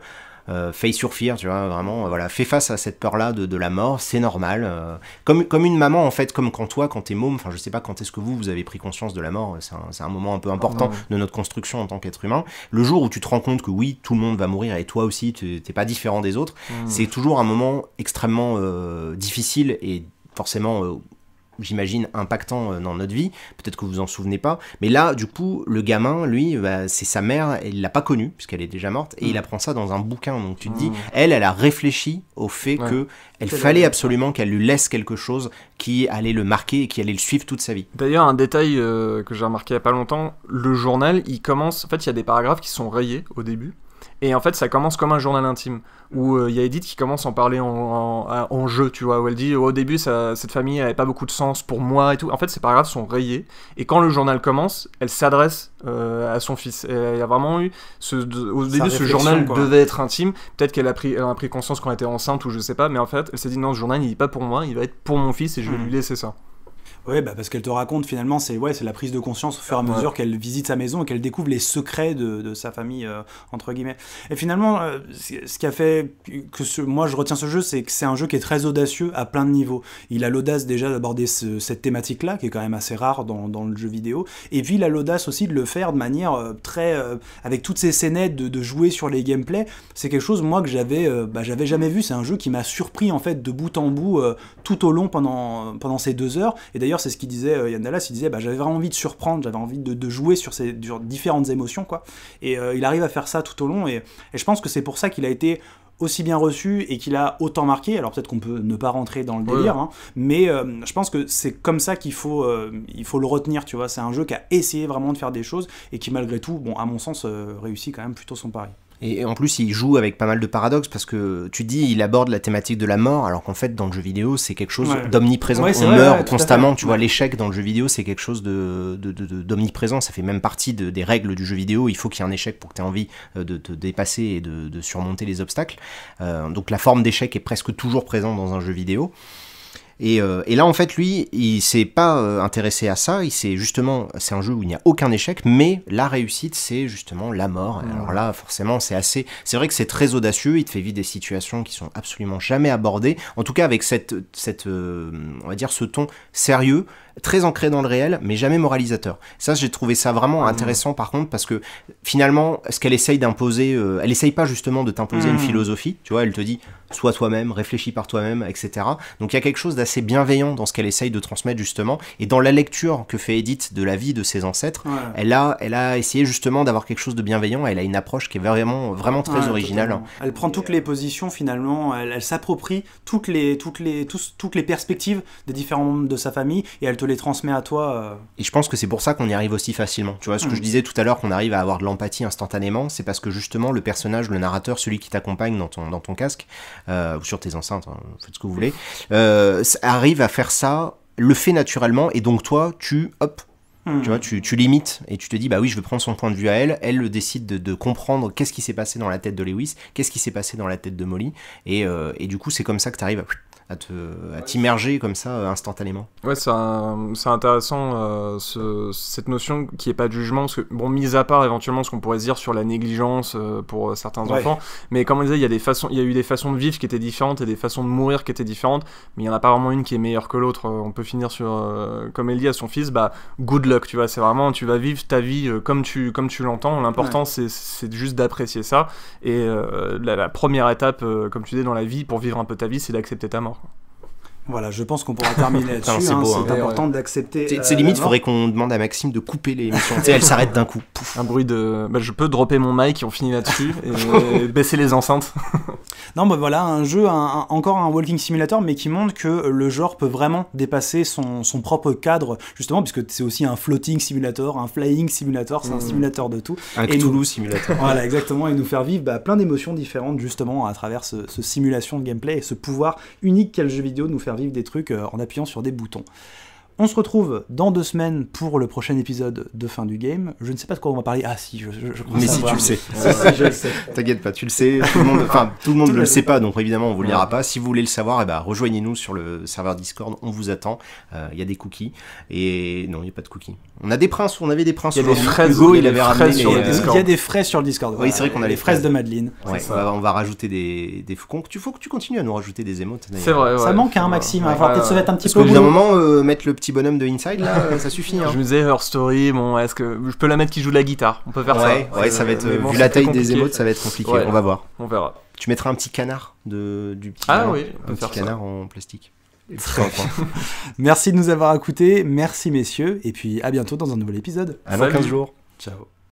euh, face tu vois, vraiment, euh, voilà, fais face à cette peur-là de, la mort, c'est normal. Euh, comme, comme une maman, en fait, comme quand toi, quand t'es môme, enfin, je sais pas quand est-ce que vous, vous avez pris conscience de la mort, c'est un, moment un peu important de notre construction en tant qu'être humain. Le jour où tu te rends compte que oui, tout le monde va mourir et toi aussi, tu t'es pas différent des autres, c'est toujours un moment extrêmement euh, difficile et forcément j'imagine, impactant euh, dans notre vie. Peut-être que vous vous en souvenez pas. Mais là, du coup, le gamin, lui, bah, c'est sa mère, il l'a pas connue, puisqu'elle est déjà morte, et il mm. apprend ça dans un bouquin. Donc tu te dis, mm. elle, elle a réfléchi au fait que elle fallait absolument qu'elle lui laisse quelque chose qui allait le marquer et qui allait le suivre toute sa vie. D'ailleurs, un détail euh, que j'ai remarqué il n'y a pas longtemps, le journal, il commence, en fait, il y a des paragraphes qui sont rayés au début. Et en fait, ça commence comme un journal intime, où euh, il y a Edith qui commence à en parler en, jeu, tu vois, où elle dit au début, cette famille n'avait pas beaucoup de sens pour moi et tout. En fait, ces paragraphes sont rayés, et quand le journal commence, elle s'adresse euh, à son fils. Il a vraiment eu, ce, au début, ce journal devait être intime, peut-être qu'elle a, pris, a pris conscience quand elle était enceinte, ou je sais pas, mais en fait, elle s'est dit non, ce journal, il n'est pas pour moi, il va être pour mon fils, et je vais hmm. lui laisser ça. Oui, bah parce qu'elle te raconte finalement, c'est ouais, la prise de conscience au fur et à mesure qu'elle visite sa maison et qu'elle découvre les secrets de, de sa famille, euh, entre guillemets. Et finalement, euh, ce qui a fait que ce, moi je retiens ce jeu, c'est que c'est un jeu qui est très audacieux à plein de niveaux. Il a l'audace déjà d'aborder cette thématique-là, qui est quand même assez rare dans, dans, le jeu vidéo, et puis il a l'audace aussi de le faire de manière euh, très. avec toutes ces scénettes, de, de jouer sur les gameplays. C'est quelque chose, moi, que j'avais bah, jamais vu. C'est un jeu qui m'a surpris en fait de bout en bout tout au long pendant, pendant ces deux heures. Et d'ailleurs, c'est ce qu'il disait euh, Yann Dallas, il disait bah, j'avais vraiment envie de surprendre, j'avais envie de, jouer sur ces différentes émotions, quoi. Et euh, il arrive à faire ça tout au long, et, je pense que c'est pour ça qu'il a été aussi bien reçu et qu'il a autant marqué. Alors peut-être qu'on peut ne pas rentrer dans le délire, hein, mais euh, je pense que c'est comme ça qu'il faut, il faut le retenir, tu vois. C'est un jeu qui a essayé vraiment de faire des choses et qui malgré tout, bon, à mon sens, réussit quand même plutôt son pari. Et en plus, il joue avec pas mal de paradoxes parce que tu dis, il aborde la thématique de la mort, alors qu'en fait, dans le jeu vidéo, c'est quelque chose d'omniprésent. on meurt constamment, tu vois. L'échec dans le jeu vidéo, c'est quelque chose d'omniprésent. De, de, Ça fait même partie des règles du jeu vidéo. Il faut qu'il y ait un échec pour que tu aies envie euh, de te dépasser et de, surmonter les obstacles. Euh, donc la forme d'échec est presque toujours présente dans un jeu vidéo. Euh, et, là, en fait, lui, il s'est pas euh, intéressé à ça. Il s'est justement, c'est un jeu où il n'y a aucun échec, mais la réussite, c'est justement la mort. Alors là, forcément, c'est assez. C'est vrai que c'est très audacieux. Il te fait vivre des situations qui sont absolument jamais abordées. En tout cas, avec cette, cette euh, on va dire, ce ton sérieux, très ancré dans le réel, mais jamais moralisateur. Ça, j'ai trouvé ça vraiment mmh. intéressant, par contre, parce que finalement, ce qu'elle essaye d'imposer, euh, elle essaye pas justement de t'imposer une mmh. philosophie, tu vois, elle te dit, sois toi-même, réfléchis par toi-même, etc. Donc il y a quelque chose d'assez bienveillant dans ce qu'elle essaye de transmettre justement, et dans la lecture que fait Edith de la vie de ses ancêtres, elle, a, elle a essayé justement d'avoir quelque chose de bienveillant, elle a une approche qui est vraiment, vraiment très originale. Elle prend toutes euh, les positions finalement, elle, s'approprie toutes les, toutes, les, toutes les perspectives des différents membres de sa famille, et elle les transmet à toi. Euh. Et je pense que c'est pour ça qu'on y arrive aussi facilement. Tu vois, ce que je mm. disais tout à l'heure, qu'on arrive à avoir de l'empathie instantanément, c'est parce que justement le personnage, le narrateur, celui qui t'accompagne dans ton, dans ton casque, euh, ou sur tes enceintes, hein, faites ce que vous voulez, euh, arrive à faire ça, le fait naturellement, et donc toi, tu, hop, mm. Tu vois, tu, limites et tu te dis, bah oui, je vais prendre son point de vue à elle. Elle décide de, comprendre qu'est-ce qui s'est passé dans la tête de Lewis, qu'est-ce qui s'est passé dans la tête de Molly. Et, et du coup, c'est comme ça que tu arrives à à t'immerger comme ça euh, instantanément. Ouais, c'est intéressant euh, cette notion qui est pas de jugement, bon, mis à part éventuellement ce qu'on pourrait dire sur la négligence euh, pour certains enfants, mais comme on disait, il y, a des façons, il y a eu des façons de vivre qui étaient différentes et des façons de mourir qui étaient différentes, mais il y en a pas vraiment une qui est meilleure que l'autre. On peut finir sur, comme elle dit à son fils, bah, good luck, tu vois, c'est vraiment, tu vas vivre ta vie comme tu, comme tu l'entends, l'important c'est juste d'apprécier ça, et la, la, première étape, comme tu dis, dans la vie, pour vivre un peu ta vie, c'est d'accepter ta mort. Voilà, je pense qu'on pourra terminer [laughs] là-dessus. c'est hein. hein. important d'accepter. Ces euh, limites, il faudrait qu'on demande à Maxime de couper les émissions. elle s'arrête d'un coup. Un bruit de. Bah, je peux dropper mon mic et on finit là-dessus [laughs] et baisser les enceintes. [laughs] non, bah voilà, un jeu, encore un walking simulator, mais qui montre que le genre peut vraiment dépasser son, propre cadre, justement, puisque c'est aussi un floating simulator, un flying simulator, c'est un mmh. simulateur de tout. Un et Cthulhu simulator. voilà, exactement, et nous faire vivre bah, plein d'émotions différentes, justement, à travers ce, ce simulation de gameplay et ce pouvoir unique qu'est le jeu vidéo de nous faire vivre des trucs euh, en appuyant sur des boutons. On se retrouve dans deux semaines pour le prochain épisode de fin du game. Je ne sais pas de quoi on va parler. Ah si, je, je, Mais si, tu le sais. T'inquiète pas, tu le sais. Tout le monde, [laughs] enfin, tout le monde ne le, sait pas, donc évidemment, on vous le dira pas. Si vous voulez le savoir, eh ben, rejoignez-nous sur le serveur Discord. On vous attend. Euh, il y a des cookies. Et non, il n'y a pas de cookies. On a des princes. On avait des princes. Il y a des fraises. il avait sur euh, Il y a des fraises sur le Discord. Oui, c'est vrai qu'on a les fraises, de Madeleine. on, va, rajouter des, des faucons. Tu faut que tu continues à nous rajouter des émotes. C'est vrai. Ça manque un hein, Maxime. Enfin, peut-être se mettre un petit peu. Au moment, euh, mettre le petit bonhomme de Inside, là, euh, ça suffit. Hein. [laughs] Je me disais, Her Story, bon, est-ce que je peux la mettre qui joue de la guitare On peut faire ça. Ouais, ça va euh, être, euh, vu la taille des émotes, ça va être compliqué. on va voir. On verra. Tu mettras un petit canard de, du petit. Ah canard, canard en plastique. Très [laughs] Merci de nous avoir écoutés. Merci, messieurs. Et puis à bientôt dans un nouvel épisode. À dans 15 jours. Ciao.